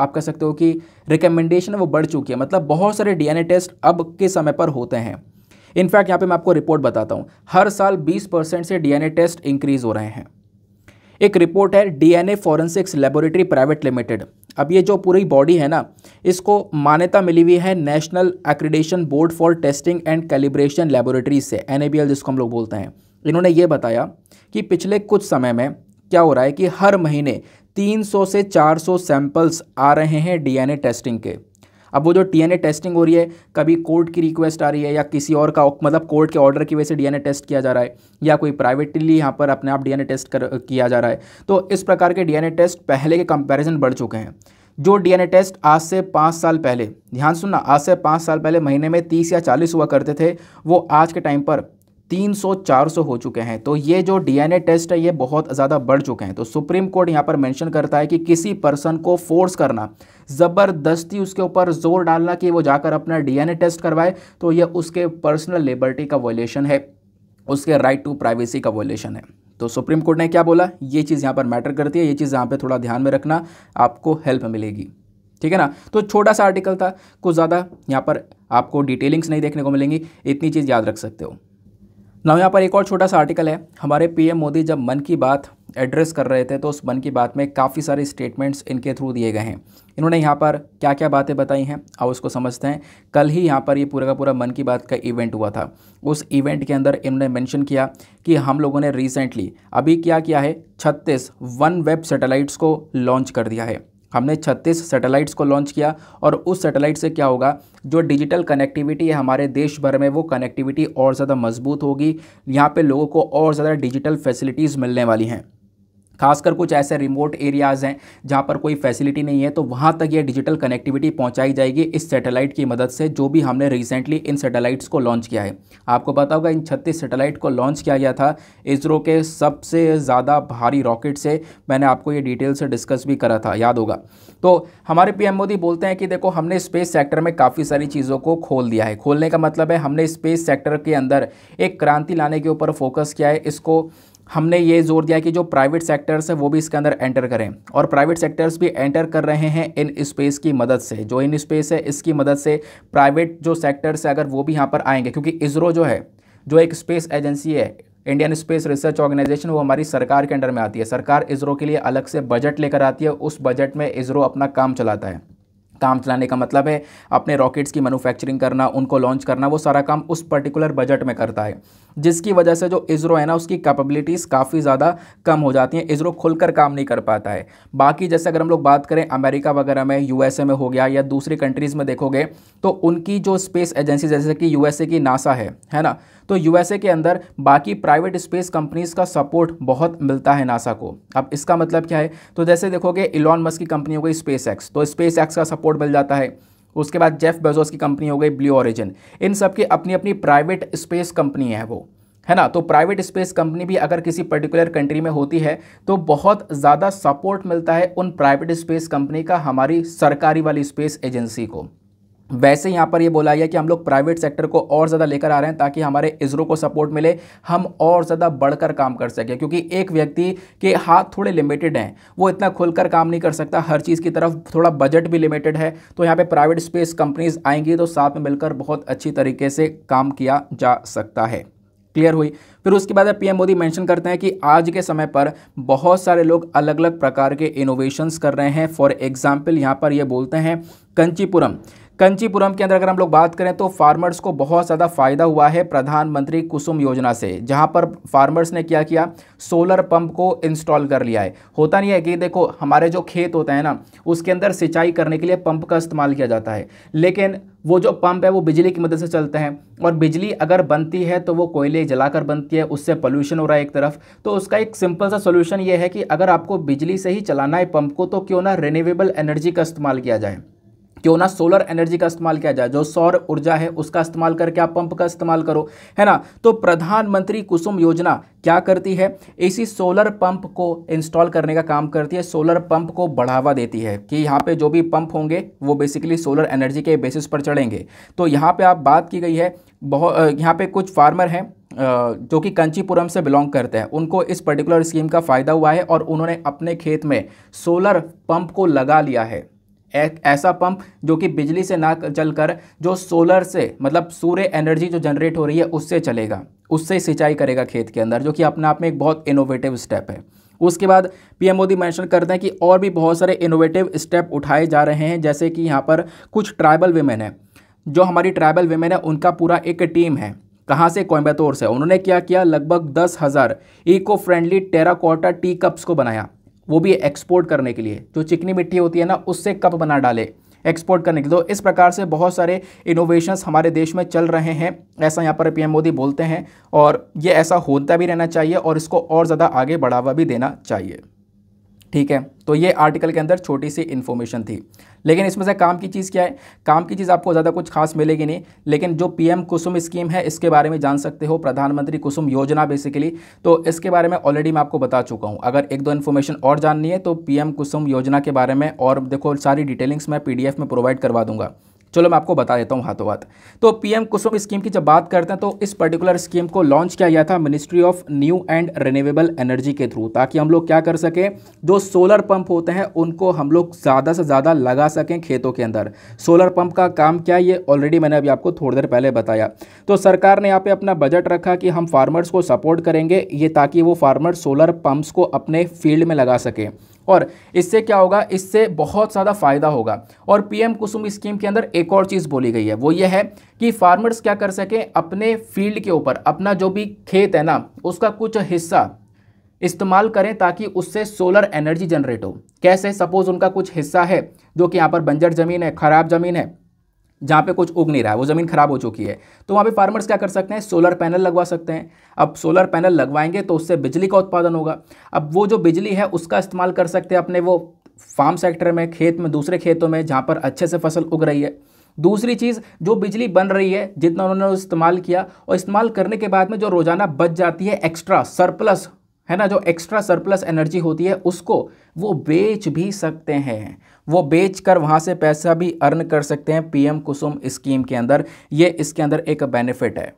आप कह सकते हो कि रिकमेंडेशन वो बढ़ चुकी है मतलब बहुत सारे डीएनए टेस्ट अब के समय पर होते हैं इनफैक्ट यहाँ पे मैं आपको रिपोर्ट बताता हूँ हर साल 20 परसेंट से डीएनए टेस्ट इंक्रीज़ हो रहे हैं एक रिपोर्ट है DNA forensics laboratory private limited अब ये जो पूरी बॉडी है ना इसको मान्यता मिली हुई है national accreditation board for testing and calibration laboratories से एन जिसको हम लोग बोलते हैं इन्होंने ये बताया कि पिछले कुछ समय में क्या हो रहा है कि हर महीने 300 से 400 सैंपल्स आ रहे हैं डीएनए टेस्टिंग के अब वो जो डीएनए टेस्टिंग हो रही है कभी कोर्ट की रिक्वेस्ट आ रही है या किसी और का मतलब कोर्ट के ऑर्डर की वजह से डीएनए टेस्ट किया जा रहा है या कोई प्राइवेटली यहाँ पर अपने आप डीएनए टेस्ट कर किया जा रहा है तो इस प्रकार के डीएनए टेस्ट पहले के कंपेरिजन बढ़ चुके हैं जो डीएनए टेस्ट आज से पाँच साल पहले ध्यान सुनना आज से पाँच साल पहले महीने में तीस या चालीस हुआ करते थे वो आज के टाइम पर 300 400 हो चुके हैं तो ये जो डीएनए टेस्ट है ये बहुत ज़्यादा बढ़ चुके हैं तो सुप्रीम कोर्ट यहाँ पर मेंशन करता है कि किसी पर्सन को फोर्स करना ज़बरदस्ती उसके ऊपर जोर डालना कि वो जाकर अपना डीएनए टेस्ट करवाए तो ये उसके पर्सनल लिबर्टी का वॉलेशन है उसके राइट टू प्राइवेसी का वॉलेशन है तो सुप्रीम कोर्ट ने क्या बोला ये चीज़ यहाँ पर मैटर करती है ये चीज़ यहाँ पर थोड़ा ध्यान में रखना आपको हेल्प मिलेगी ठीक है ना तो छोटा सा आर्टिकल था कुछ ज़्यादा यहाँ पर आपको डिटेलिंग्स नहीं देखने को मिलेंगी इतनी चीज़ याद रख सकते हो ना यहाँ पर एक और छोटा सा आर्टिकल है हमारे पीएम मोदी जब मन की बात एड्रेस कर रहे थे तो उस मन की बात में काफ़ी सारे स्टेटमेंट्स इनके थ्रू दिए गए हैं इन्होंने यहाँ पर क्या क्या बातें बताई हैं अब उसको समझते हैं कल ही यहाँ पर ये पूरा का पूरा मन की बात का इवेंट हुआ था उस इवेंट के अंदर इन्होंने मेंशन किया कि हम लोगों ने रिसेंटली अभी क्या किया है छत्तीस वन वेब सेटेलाइट्स को लॉन्च कर दिया है हमने 36 सैटेलाइट्स को लॉन्च किया और उस सैटेलाइट से क्या होगा जो डिजिटल कनेक्टिविटी है हमारे देश भर में वो कनेक्टिविटी और ज़्यादा मजबूत होगी यहाँ पे लोगों को और ज़्यादा डिजिटल फैसिलिटीज़ मिलने वाली हैं खासकर कुछ ऐसे रिमोट एरियाज़ हैं जहाँ पर कोई फैसिलिटी नहीं है तो वहाँ तक ये डिजिटल कनेक्टिविटी पहुँचाई जाएगी इस सैटेलाइट की मदद से जो भी हमने रिसेंटली इन सैटेलाइट्स को लॉन्च किया है आपको पता होगा इन 36 सैटेलाइट को लॉन्च किया गया था इसरो के सबसे ज़्यादा भारी रॉकेट से मैंने आपको ये डिटेल से डिस्कस भी करा था याद होगा तो हमारे पी मोदी बोलते हैं कि देखो हमने स्पेस सेक्टर में काफ़ी सारी चीज़ों को खोल दिया है खोलने का मतलब है हमने स्पेस सेक्टर के अंदर एक क्रांति लाने के ऊपर फोकस किया है इसको हमने ये जोर दिया कि जो प्राइवेट सेक्टर्स हैं वो भी इसके अंदर एंटर करें और प्राइवेट सेक्टर्स भी एंटर कर रहे हैं इन स्पेस की मदद से जो इन स्पेस है इसकी मदद से प्राइवेट जो सेक्टर्स है अगर वो भी यहाँ पर आएंगे क्योंकि इसरो जो है जो एक स्पेस एजेंसी है इंडियन स्पेस रिसर्च ऑर्गेनाइजेशन वो हमारी सरकार के अंडर में आती है सरकार इसरो के लिए अलग से बजट लेकर आती है उस बजट में इसरो अपना काम चलाता है काम चलाने का मतलब है अपने रॉकेट्स की मैनुफैक्चरिंग करना उनको लॉन्च करना वो सारा काम उस पर्टिकुलर बजट में करता है जिसकी वजह से जो इसरो है ना उसकी कैपेबिलिटीज़ काफ़ी ज़्यादा कम हो जाती हैं इसरो खुलकर काम नहीं कर पाता है बाकी जैसे अगर हम लोग बात करें अमेरिका वगैरह में यूएसए में हो गया या दूसरी कंट्रीज़ में देखोगे तो उनकी जो स्पेस एजेंसी जैसे कि यूएसए की नासा है है ना तो यूएसए के अंदर बाकी प्राइवेट स्पेस कंपनीज़ का सपोर्ट बहुत मिलता है नासा को अब इसका मतलब क्या है तो जैसे देखोगे इलॉन मस्क की कंपनी हो गई स्पेस एक्स तो स्पेस एक्स का सपोर्ट मिल जाता है उसके बाद जेफ बेजोस की कंपनी हो गई ब्लू ऑरिजन इन सब की अपनी अपनी प्राइवेट स्पेस कंपनी है वो है ना तो प्राइवेट स्पेस कंपनी भी अगर किसी पर्टिकुलर कंट्री में होती है तो बहुत ज़्यादा सपोर्ट मिलता है उन प्राइवेट स्पेस कंपनी का हमारी सरकारी वाली स्पेस एजेंसी को वैसे यहाँ पर ये बोला गया कि हम लोग प्राइवेट सेक्टर को और ज़्यादा लेकर आ रहे हैं ताकि हमारे इसरो को सपोर्ट मिले हम और ज़्यादा बढ़कर काम कर सकें क्योंकि एक व्यक्ति के हाथ थोड़े लिमिटेड हैं वो इतना खुलकर काम नहीं कर सकता हर चीज़ की तरफ थोड़ा बजट भी लिमिटेड है तो यहाँ पर प्राइवेट स्पेस कंपनीज आएंगी तो साथ में मिलकर बहुत अच्छी तरीके से काम किया जा सकता है क्लियर हुई फिर उसके बाद पीएम मोदी मेंशन करते हैं कि आज के समय पर बहुत सारे लोग अलग अलग प्रकार के इनोवेशंस कर रहे हैं फॉर एग्जाम्पल यहाँ पर ये बोलते हैं कंचीपुरम कंचीपुरम के अंदर अगर हम लोग बात करें तो फार्मर्स को बहुत ज़्यादा फ़ायदा हुआ है प्रधानमंत्री कुसुम योजना से जहां पर फार्मर्स ने क्या किया सोलर पंप को इंस्टॉल कर लिया है होता नहीं है कि देखो हमारे जो खेत होते हैं ना उसके अंदर सिंचाई करने के लिए पंप का इस्तेमाल किया जाता है लेकिन वो जो पंप है वो बिजली की मदद से चलते हैं और बिजली अगर बनती है तो वो कोयले जलाकर बनती है उससे पोल्यूशन हो रहा है एक तरफ तो उसका एक सिंपल सा सोल्यूशन ये है कि अगर आपको बिजली से ही चलाना है पंप को तो क्यों ना रिन्यूएबल एनर्जी का इस्तेमाल किया जाए क्यों ना सोलर एनर्जी का इस्तेमाल किया जाए जो सौर ऊर्जा है उसका इस्तेमाल करके आप पंप का इस्तेमाल करो है ना तो प्रधानमंत्री कुसुम योजना क्या करती है इसी सोलर पंप को इंस्टॉल करने का काम करती है सोलर पंप को बढ़ावा देती है कि यहाँ पे जो भी पंप होंगे वो बेसिकली सोलर एनर्जी के बेसिस पर चढ़ेंगे तो यहाँ पर आप बात की गई है बहुत यहाँ पर कुछ फार्मर हैं जो कि कंचीपुरम से बिलोंग करते हैं उनको इस पर्टिकुलर स्कीम का फ़ायदा हुआ है और उन्होंने अपने खेत में सोलर पंप को लगा लिया है एक ऐसा पंप जो कि बिजली से ना चलकर जो सोलर से मतलब सूर्य एनर्जी जो जनरेट हो रही है उससे चलेगा उससे सिंचाई करेगा खेत के अंदर जो कि अपने आप में एक बहुत इनोवेटिव स्टेप है उसके बाद पीएम मोदी मेंशन करते हैं कि और भी बहुत सारे इनोवेटिव स्टेप उठाए जा रहे हैं जैसे कि यहाँ पर कुछ ट्राइबल वेमेन है जो हमारी ट्राइबल वेमेन है उनका पूरा एक टीम है कहाँ से कोयम्बतौर से उन्होंने क्या किया लगभग दस हज़ार eco friendly terracotta tea cups को बनाया वो भी एक्सपोर्ट करने के लिए जो चिकनी मिट्टी होती है ना उससे कप बना डाले एक्सपोर्ट करने के लिए तो इस प्रकार से बहुत सारे इनोवेशंस हमारे देश में चल रहे हैं ऐसा यहाँ पर पीएम मोदी बोलते हैं और ये ऐसा होता भी रहना चाहिए और इसको और ज़्यादा आगे बढ़ावा भी देना चाहिए ठीक है तो ये आर्टिकल के अंदर छोटी सी इन्फॉर्मेशन थी लेकिन इसमें से काम की चीज़ क्या है काम की चीज़ आपको ज़्यादा कुछ खास मिलेगी नहीं लेकिन जो पीएम कुसुम स्कीम है इसके बारे में जान सकते हो प्रधानमंत्री कुसुम योजना बेसिकली तो इसके बारे में ऑलरेडी मैं आपको बता चुका हूँ अगर एक दो इन्फॉर्मेशन और जाननी है तो पी कुसुम योजना के बारे में और देखो सारी डिटेलिंग्स मैं पी में प्रोवाइड करवा दूँगा चलो मैं आपको बता देता हूँ हाथों हाथ तो पीएम कुसुम स्कीम की जब बात करते हैं तो इस पर्टिकुलर स्कीम को लॉन्च किया गया था ministry of new and renewable energy के थ्रू ताकि हम लोग क्या कर सकें जो सोलर पंप होते हैं उनको हम लोग ज़्यादा से ज़्यादा लगा सकें खेतों के अंदर सोलर पंप का काम क्या ये ऑलरेडी मैंने अभी आपको थोड़ी देर पहले बताया तो सरकार ने यहाँ पर अपना बजट रखा कि हम फार्मर्स को सपोर्ट करेंगे ये ताकि वो फार्मर सोलर पंप्स को अपने फील्ड में लगा सकें और इससे क्या होगा इससे बहुत ज़्यादा फ़ायदा होगा और पीएम कुसुम स्कीम के अंदर एक और चीज़ बोली गई है वो ये है कि फार्मर्स क्या कर सकें अपने फील्ड के ऊपर अपना जो भी खेत है ना उसका कुछ हिस्सा इस्तेमाल करें ताकि उससे सोलर एनर्जी जनरेट हो कैसे सपोज़ उनका कुछ हिस्सा है जो कि यहाँ पर बंजर ज़मीन है ख़राब ज़मीन है जहाँ पे कुछ उग नहीं रहा है वो ज़मीन ख़राब हो चुकी है तो वहाँ पे फार्मर्स क्या कर सकते हैं सोलर पैनल लगवा सकते हैं अब सोलर पैनल लगवाएंगे तो उससे बिजली का उत्पादन होगा अब वो जो बिजली है उसका इस्तेमाल कर सकते हैं अपने वो फार्म सेक्टर में खेत में दूसरे खेतों में जहाँ पर अच्छे से फसल उग रही है दूसरी चीज़ जो बिजली बन रही है जितना उन्होंने इस्तेमाल किया और इस्तेमाल करने के बाद में जो रोज़ाना बच जाती है एक्स्ट्रा सरप्लस है ना जो एक्स्ट्रा सरप्लस एनर्जी होती है उसको वो बेच भी सकते हैं वो बेच कर वहाँ से पैसा भी अर्न कर सकते हैं पीएम कुसुम स्कीम के अंदर ये इसके अंदर एक बेनिफिट है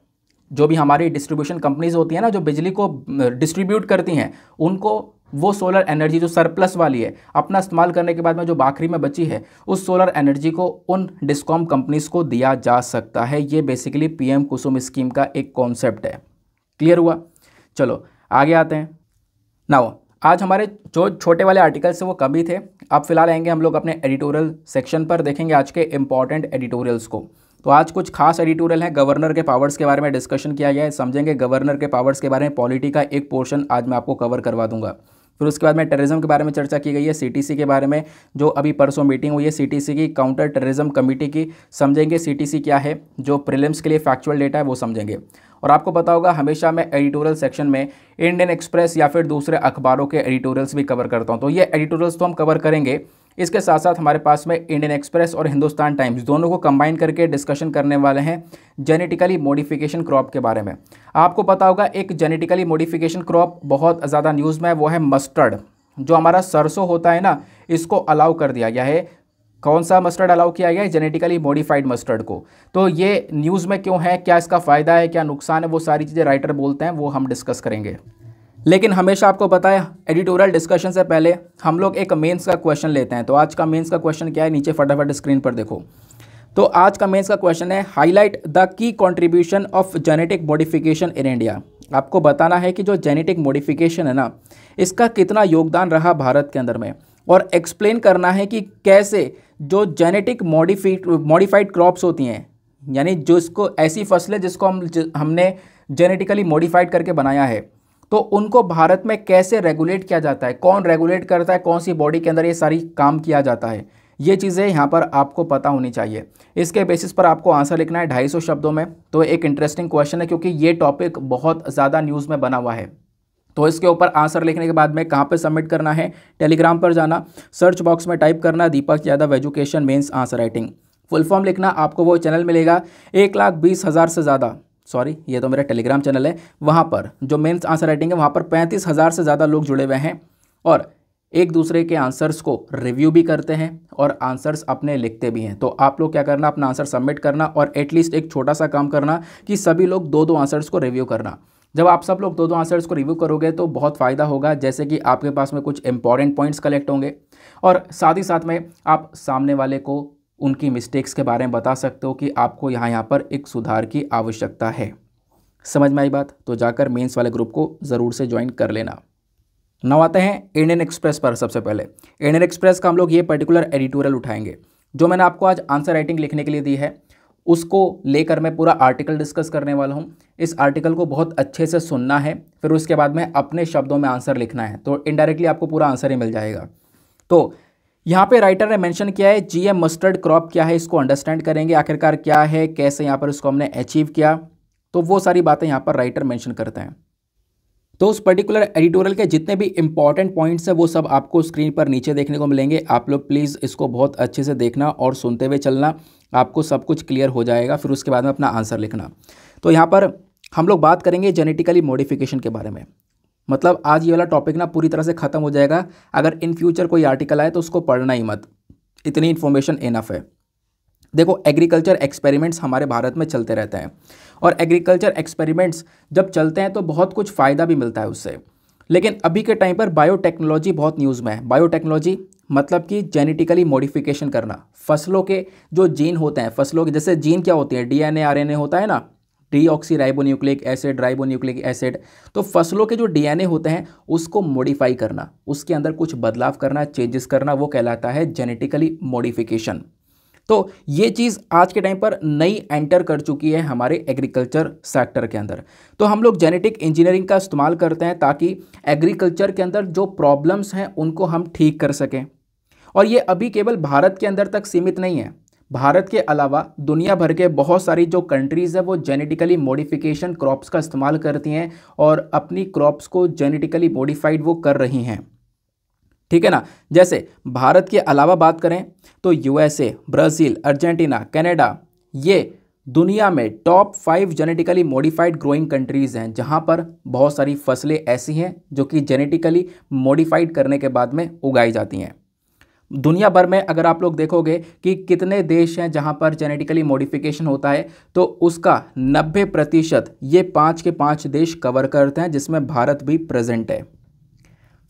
जो भी हमारी डिस्ट्रीब्यूशन कंपनीज होती हैं ना जो बिजली को डिस्ट्रीब्यूट करती हैं उनको वो सोलर एनर्जी जो सरप्लस वाली है अपना इस्तेमाल करने के बाद में जो बाखरी में बची है उस सोलर एनर्जी को उन डिस्कॉम कंपनीज को दिया जा सकता है ये बेसिकली पीएम कुसुम स्कीम का एक कॉन्सेप्ट है क्लियर हुआ चलो आगे आते हैं नाउ आज हमारे जो छोटे वाले आर्टिकल्स हैं वो कभी थे अब फिलहाल आएंगे हम लोग अपने एडिटोरियल सेक्शन पर देखेंगे आज के इंपॉर्टेंट एडिटोरियल्स को तो आज कुछ खास एडिटोरियल है गवर्नर के पावर्स के बारे में डिस्कशन किया गया है समझेंगे गवर्नर के पावर्स के बारे में पॉलिटी का एक पोर्शन आज मैं आपको कवर करवा दूंगा फिर उसके बाद में टेररिज्म के बारे में चर्चा की गई है सीटीसी के बारे में जो अभी परसों मीटिंग हुई है सीटीसी की काउंटर टेररिज्म कमेटी की समझेंगे सीटीसी क्या है जो प्रिलिम्स के लिए फैक्चुअल डेटा है वो समझेंगे और आपको पता होगा हमेशा मैं एडिटोरियल सेक्शन में इंडियन एक्सप्रेस या फिर दूसरे अखबारों के एडिटोरियल्स भी कवर करता हूँ तो ये एडिटोरियल्स तो हम कवर करेंगे इसके साथ साथ हमारे पास में इंडियन एक्सप्रेस और हिंदुस्तान टाइम्स दोनों को कंबाइन करके डिस्कशन करने वाले हैं जेनेटिकली मॉडिफिकेशन क्रॉप के बारे में आपको पता होगा एक जेनेटिकली मॉडिफिकेशन क्रॉप बहुत ज़्यादा न्यूज़ में है वो है मस्टर्ड जो हमारा सरसों होता है ना इसको अलाउ कर दिया गया है कौन सा मस्टर्ड अलाउ किया गया है जेनेटिकली मॉडिफाइड मस्टर्ड को तो ये न्यूज़ में क्यों है क्या इसका फ़ायदा है क्या नुकसान है वो सारी चीज़ें राइटर बोलते हैं वो हम डिस्कस करेंगे लेकिन हमेशा आपको पता एडिटोरियल डिस्कशन से पहले हम लोग एक मेंस का क्वेश्चन लेते हैं तो आज का मेंस का क्वेश्चन क्या है नीचे फटाफट स्क्रीन पर देखो तो आज का मेंस का क्वेश्चन है highlight the key contribution of genetic modification in India आपको बताना है कि जो जेनेटिक मॉडिफिकेशन है ना इसका कितना योगदान रहा भारत के अंदर में और एक्सप्लेन करना है कि कैसे जो जेनेटिक मॉडिफी मॉडिफाइड क्रॉप्स होती हैं यानी जो इसको ऐसी फसलें जिसको हम हमने जेनेटिकली मॉडिफाइड करके बनाया है तो उनको भारत में कैसे रेगुलेट किया जाता है कौन रेगुलेट करता है कौन सी बॉडी के अंदर ये सारी काम किया जाता है ये चीज़ें यहाँ पर आपको पता होनी चाहिए इसके बेसिस पर आपको आंसर लिखना है ढाई शब्दों में तो एक इंटरेस्टिंग क्वेश्चन है क्योंकि ये टॉपिक बहुत ज़्यादा न्यूज़ में बना हुआ है तो इसके ऊपर आंसर लिखने के बाद में कहाँ पे सबमिट करना है टेलीग्राम पर जाना सर्च बॉक्स में टाइप करना Deepak Yadav education mains answer writing full form लिखना आपको वो चैनल मिलेगा एक लाख बीस हज़ार से ज़्यादा सॉरी ये तो मेरा टेलीग्राम चैनल है वहाँ पर जो मेन्स आंसर राइटिंग है वहाँ पर पैंतीस हज़ार से ज़्यादा लोग जुड़े हुए हैं और एक दूसरे के आंसर्स को रिव्यू भी करते हैं और आंसर्स अपने लिखते भी हैं तो आप लोग क्या करना अपना आंसर सबमिट करना और एटलीस्ट एक छोटा सा काम करना कि सभी लोग दो दो आंसर्स को रिव्यू करना जब आप सब लोग दो दो आंसर्स को रिव्यू करोगे तो बहुत फ़ायदा होगा जैसे कि आपके पास में कुछ इंपॉर्टेंट पॉइंट्स कलेक्ट होंगे और साथ ही साथ में आप सामने वाले को उनकी मिस्टेक्स के बारे में बता सकते हो कि आपको यहाँ यहाँ पर एक सुधार की आवश्यकता है समझ में आई बात तो जाकर मेंस वाले ग्रुप को ज़रूर से ज्वाइन कर लेना नव आते हैं इंडियन एक्सप्रेस पर सबसे पहले इंडियन एक्सप्रेस का हम लोग ये पर्टिकुलर एडिटोरियल उठाएंगे जो मैंने आपको आज आंसर राइटिंग लिखने के लिए दी है उसको लेकर मैं पूरा आर्टिकल डिस्कस करने वाला हूँ इस आर्टिकल को बहुत अच्छे से सुनना है फिर उसके बाद में अपने शब्दों में आंसर लिखना है तो इनडायरेक्टली आपको पूरा आंसर ही मिल जाएगा तो यहाँ पे राइटर ने मेंशन किया है जीएम मस्टर्ड क्रॉप क्या है इसको अंडरस्टैंड करेंगे आखिरकार क्या है कैसे यहाँ पर इसको हमने अचीव किया तो वो सारी बातें यहाँ पर राइटर मेंशन करते हैं तो उस पर्टिकुलर एडिटोरियल के जितने भी इंपॉर्टेंट पॉइंट्स हैं वो सब आपको स्क्रीन पर नीचे देखने को मिलेंगे आप लोग प्लीज़ इसको बहुत अच्छे से देखना और सुनते हुए चलना आपको सब कुछ क्लियर हो जाएगा फिर उसके बाद में अपना आंसर लिखना तो यहाँ पर हम लोग बात करेंगे जेनेटिकली मॉडिफिकेशन के बारे में मतलब आज ये वाला टॉपिक ना पूरी तरह से ख़त्म हो जाएगा अगर इन फ्यूचर कोई आर्टिकल आए तो उसको पढ़ना ही मत इतनी इन्फॉर्मेशन इनफ है देखो एग्रीकल्चर एक्सपेरिमेंट्स हमारे भारत में चलते रहते हैं और एग्रीकल्चर एक्सपेरिमेंट्स जब चलते हैं तो बहुत कुछ फ़ायदा भी मिलता है उससे लेकिन अभी के टाइम पर बायोटेक्नोलॉजी बहुत न्यूज़ में है बायोटेक्नोलॉजी मतलब कि जेनेटिकली मॉडिफिकेशन करना फसलों के जो जीन होते हैं फसलों के जैसे जीन क्या होते हैं डीएनए आरएनए होता है ना टी ऑक्सी एसिड राइबोन्यूक्लिक एसिड तो फसलों के जो डीएनए होते हैं उसको मॉडिफाई करना उसके अंदर कुछ बदलाव करना चेंजेस करना वो कहलाता है जेनेटिकली मॉडिफिकेशन तो ये चीज़ आज के टाइम पर नई एंटर कर चुकी है हमारे एग्रीकल्चर सेक्टर के अंदर तो हम लोग जेनेटिक इंजीनियरिंग का इस्तेमाल करते हैं ताकि एग्रीकल्चर के अंदर जो प्रॉब्लम्स हैं उनको हम ठीक कर सकें और ये अभी केवल भारत के अंदर तक सीमित नहीं है भारत के अलावा दुनिया भर के बहुत सारी जो कंट्रीज़ है वो जेनेटिकली मॉडिफिकेशन क्रॉप्स का इस्तेमाल करती हैं और अपनी क्रॉप्स को जेनेटिकली मॉडिफाइड वो कर रही हैं ठीक है ना जैसे भारत के अलावा बात करें तो यूएसए ब्राज़ील अर्जेंटीना कनाडा ये दुनिया में top five genetically modified growing countries हैं जहाँ पर बहुत सारी फसलें ऐसी हैं जो कि जेनेटिकली मॉडिफाइड करने के बाद में उगाई जाती हैं दुनिया भर में अगर आप लोग देखोगे कि कितने देश हैं जहां पर जेनेटिकली मॉडिफिकेशन होता है तो उसका 90 प्रतिशत ये पाँच के पाँच देश कवर करते हैं जिसमें भारत भी प्रेजेंट है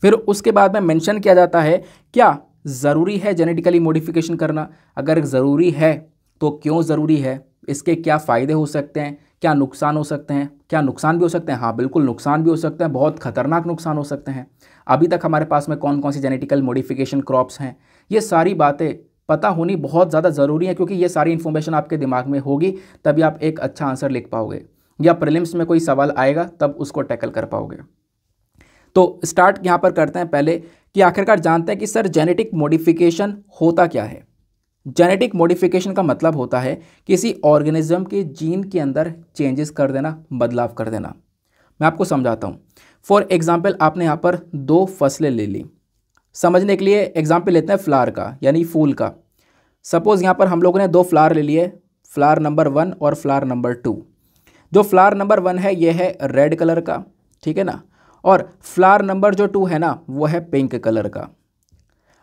फिर उसके बाद में मेंशन किया जाता है क्या ज़रूरी है जेनेटिकली मॉडिफिकेशन करना अगर ज़रूरी है तो क्यों ज़रूरी है इसके क्या फ़ायदे हो सकते हैं क्या नुकसान हो सकते हैं क्या नुकसान भी हो सकते हैं हाँ बिल्कुल नुकसान भी हो सकते हैं बहुत खतरनाक नुकसान हो सकते हैं अभी तक हमारे पास में कौन कौन सी जेनेटिकल मॉडिफिकेशन क्रॉप्स हैं ये सारी बातें पता होनी बहुत ज़्यादा ज़रूरी है क्योंकि ये सारी इन्फॉर्मेशन आपके दिमाग में होगी तभी आप एक अच्छा आंसर लिख पाओगे या प्रिलिम्स में कोई सवाल आएगा तब उसको टैकल कर पाओगे तो स्टार्ट यहाँ पर करते हैं पहले कि आखिरकार जानते हैं कि सर जेनेटिक मॉडिफिकेशन होता क्या है जेनेटिक मॉडिफिकेशन का मतलब होता है किसी ऑर्गेनिज्म के जीन के अंदर चेंजेस कर देना बदलाव कर देना मैं आपको समझाता हूँ फॉर एग्ज़ाम्पल आपने यहाँ पर दो फसलें ले ली समझने के लिए एग्ज़ाम्पल लेते हैं फ्लार का यानी फूल का सपोज़ यहाँ पर हम लोगों ने दो फ्लार ले लिए फ्लार नंबर वन और फ्लार नंबर टू जो फ्लार नंबर वन है ये है रेड कलर का ठीक है ना और फ्लार नंबर जो टू है ना वो है पिंक कलर का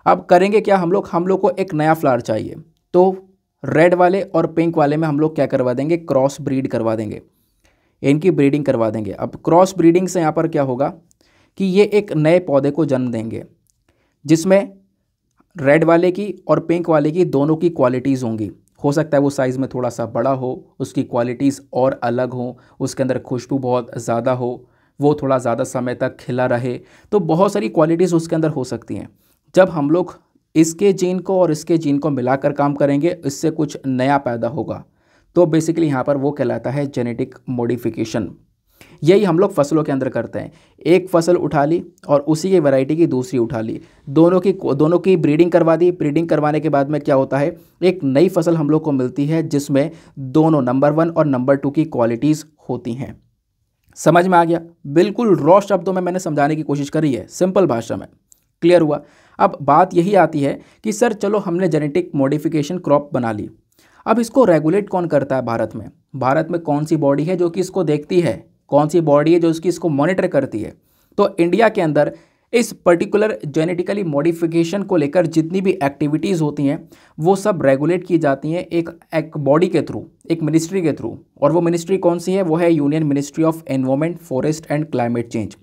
अब करेंगे क्या हम लोग हम लोग को एक नया फ्लावर चाहिए तो रेड वाले और पिंक वाले में हम लोग क्या करवा देंगे क्रॉस ब्रीड करवा देंगे इनकी ब्रीडिंग करवा देंगे अब क्रॉस ब्रीडिंग से यहाँ पर क्या होगा कि ये एक नए पौधे को जन्म देंगे जिसमें रेड वाले की और पिंक वाले की दोनों की क्वालिटीज़ होंगी हो सकता है वो साइज़ में थोड़ा सा बड़ा हो उसकी क्वालिटीज़ और अलग हो उसके अंदर खुशबू बहुत ज़्यादा हो वो थोड़ा ज़्यादा समय तक खिला रहे तो बहुत सारी क्वालिटीज़ उसके अंदर हो सकती हैं जब हम लोग इसके जीन को और इसके जीन को मिलाकर काम करेंगे इससे कुछ नया पैदा होगा तो बेसिकली यहाँ पर वो कहलाता है जेनेटिक मॉडिफिकेशन यही हम लोग फसलों के अंदर करते हैं एक फसल उठा ली और उसी की वैरायटी की दूसरी उठा ली दोनों की दोनों की ब्रीडिंग करवा दी ब्रीडिंग करवाने के बाद में क्या होता है एक नई फसल हम लोग को मिलती है जिसमें दोनों नंबर वन और नंबर टू की क्वालिटीज़ होती हैं समझ में आ गया बिल्कुल रॉ शब्दों में मैंने समझाने की कोशिश करी है सिंपल भाषा में क्लियर हुआ अब बात यही आती है कि सर चलो हमने जेनेटिक मॉडिफिकेशन क्रॉप बना ली अब इसको रेगुलेट कौन करता है भारत में भारत में कौन सी बॉडी है जो कि इसको देखती है कौन सी बॉडी है जो इसकी इसको मॉनिटर करती है तो इंडिया के अंदर इस पर्टिकुलर जेनेटिकली मॉडिफिकेशन को लेकर जितनी भी एक्टिविटीज़ होती हैं वो सब रेगुलेट की जाती हैं एक एक बॉडी के थ्रू एक मिनिस्ट्री के थ्रू और वो मिनिस्ट्री कौन सी है वो है union ministry of environment forest and climate change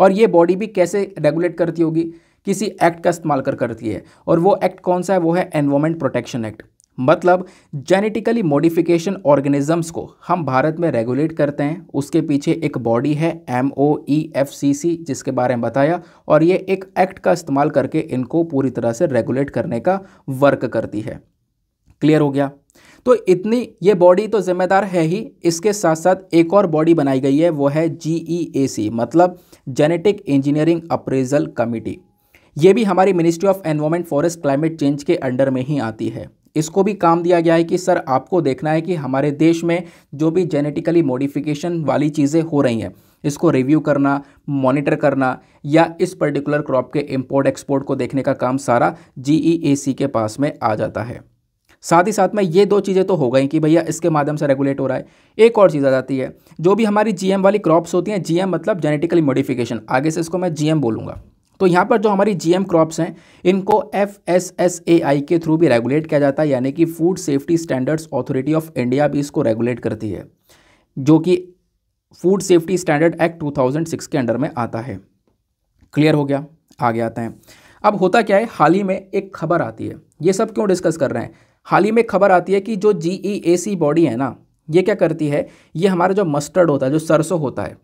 और ये बॉडी भी कैसे रेगुलेट करती होगी किसी एक्ट का इस्तेमाल कर करती है और वो एक्ट कौन सा है वो है एनवायरमेंट प्रोटेक्शन एक्ट मतलब जेनेटिकली मॉडिफिकेशन ऑर्गेनिजम्स को हम भारत में रेगुलेट करते हैं उसके पीछे एक बॉडी है M O E F C सी जिसके बारे में बताया और ये एक एक्ट का इस्तेमाल करके इनको पूरी तरह से रेगुलेट करने का वर्क करती है क्लियर हो गया तो इतनी ये बॉडी तो जिम्मेदार है ही इसके साथ साथ एक और बॉडी बनाई गई है वो है जी ई ए सी मतलब जेनेटिक इंजीनियरिंग अप्रेजल कमिटी ये भी हमारी ministry of environment forest climate change के अंडर में ही आती है इसको भी काम दिया गया है कि सर आपको देखना है कि हमारे देश में जो भी जेनेटिकली मॉडिफिकेशन वाली चीज़ें हो रही हैं इसको रिव्यू करना मॉनिटर करना या इस पर्टिकुलर क्रॉप के इम्पोर्ट एक्सपोर्ट को देखने का काम सारा जी e के पास में आ जाता है साथ ही साथ में ये दो चीज़ें तो हो गई कि भैया इसके माध्यम से रेगुलेट हो रहा है एक और चीज़ आ जाती है जो भी हमारी जीएम वाली क्रॉप्स होती हैं जीएम मतलब जेनेटिकली मॉडिफिकेशन आगे से इसको मैं जीएम बोलूँगा तो यहाँ पर जो हमारी जीएम क्रॉप्स हैं इनको एफएसएसएआई के थ्रू भी रेगुलेट किया जाता है यानी कि food safety standards authority of India भी इसको रेगुलेट करती है जो कि food safety standard act six के अंडर में आता है क्लियर हो गया आगे आते हैं अब होता क्या है हाल ही में एक खबर आती है ये सब क्यों डिस्कस कर रहे हैं हाल ही में खबर आती है कि जो जी बॉडी e है ना ये क्या करती है ये हमारा जो मस्टर्ड होता है जो सरसों होता है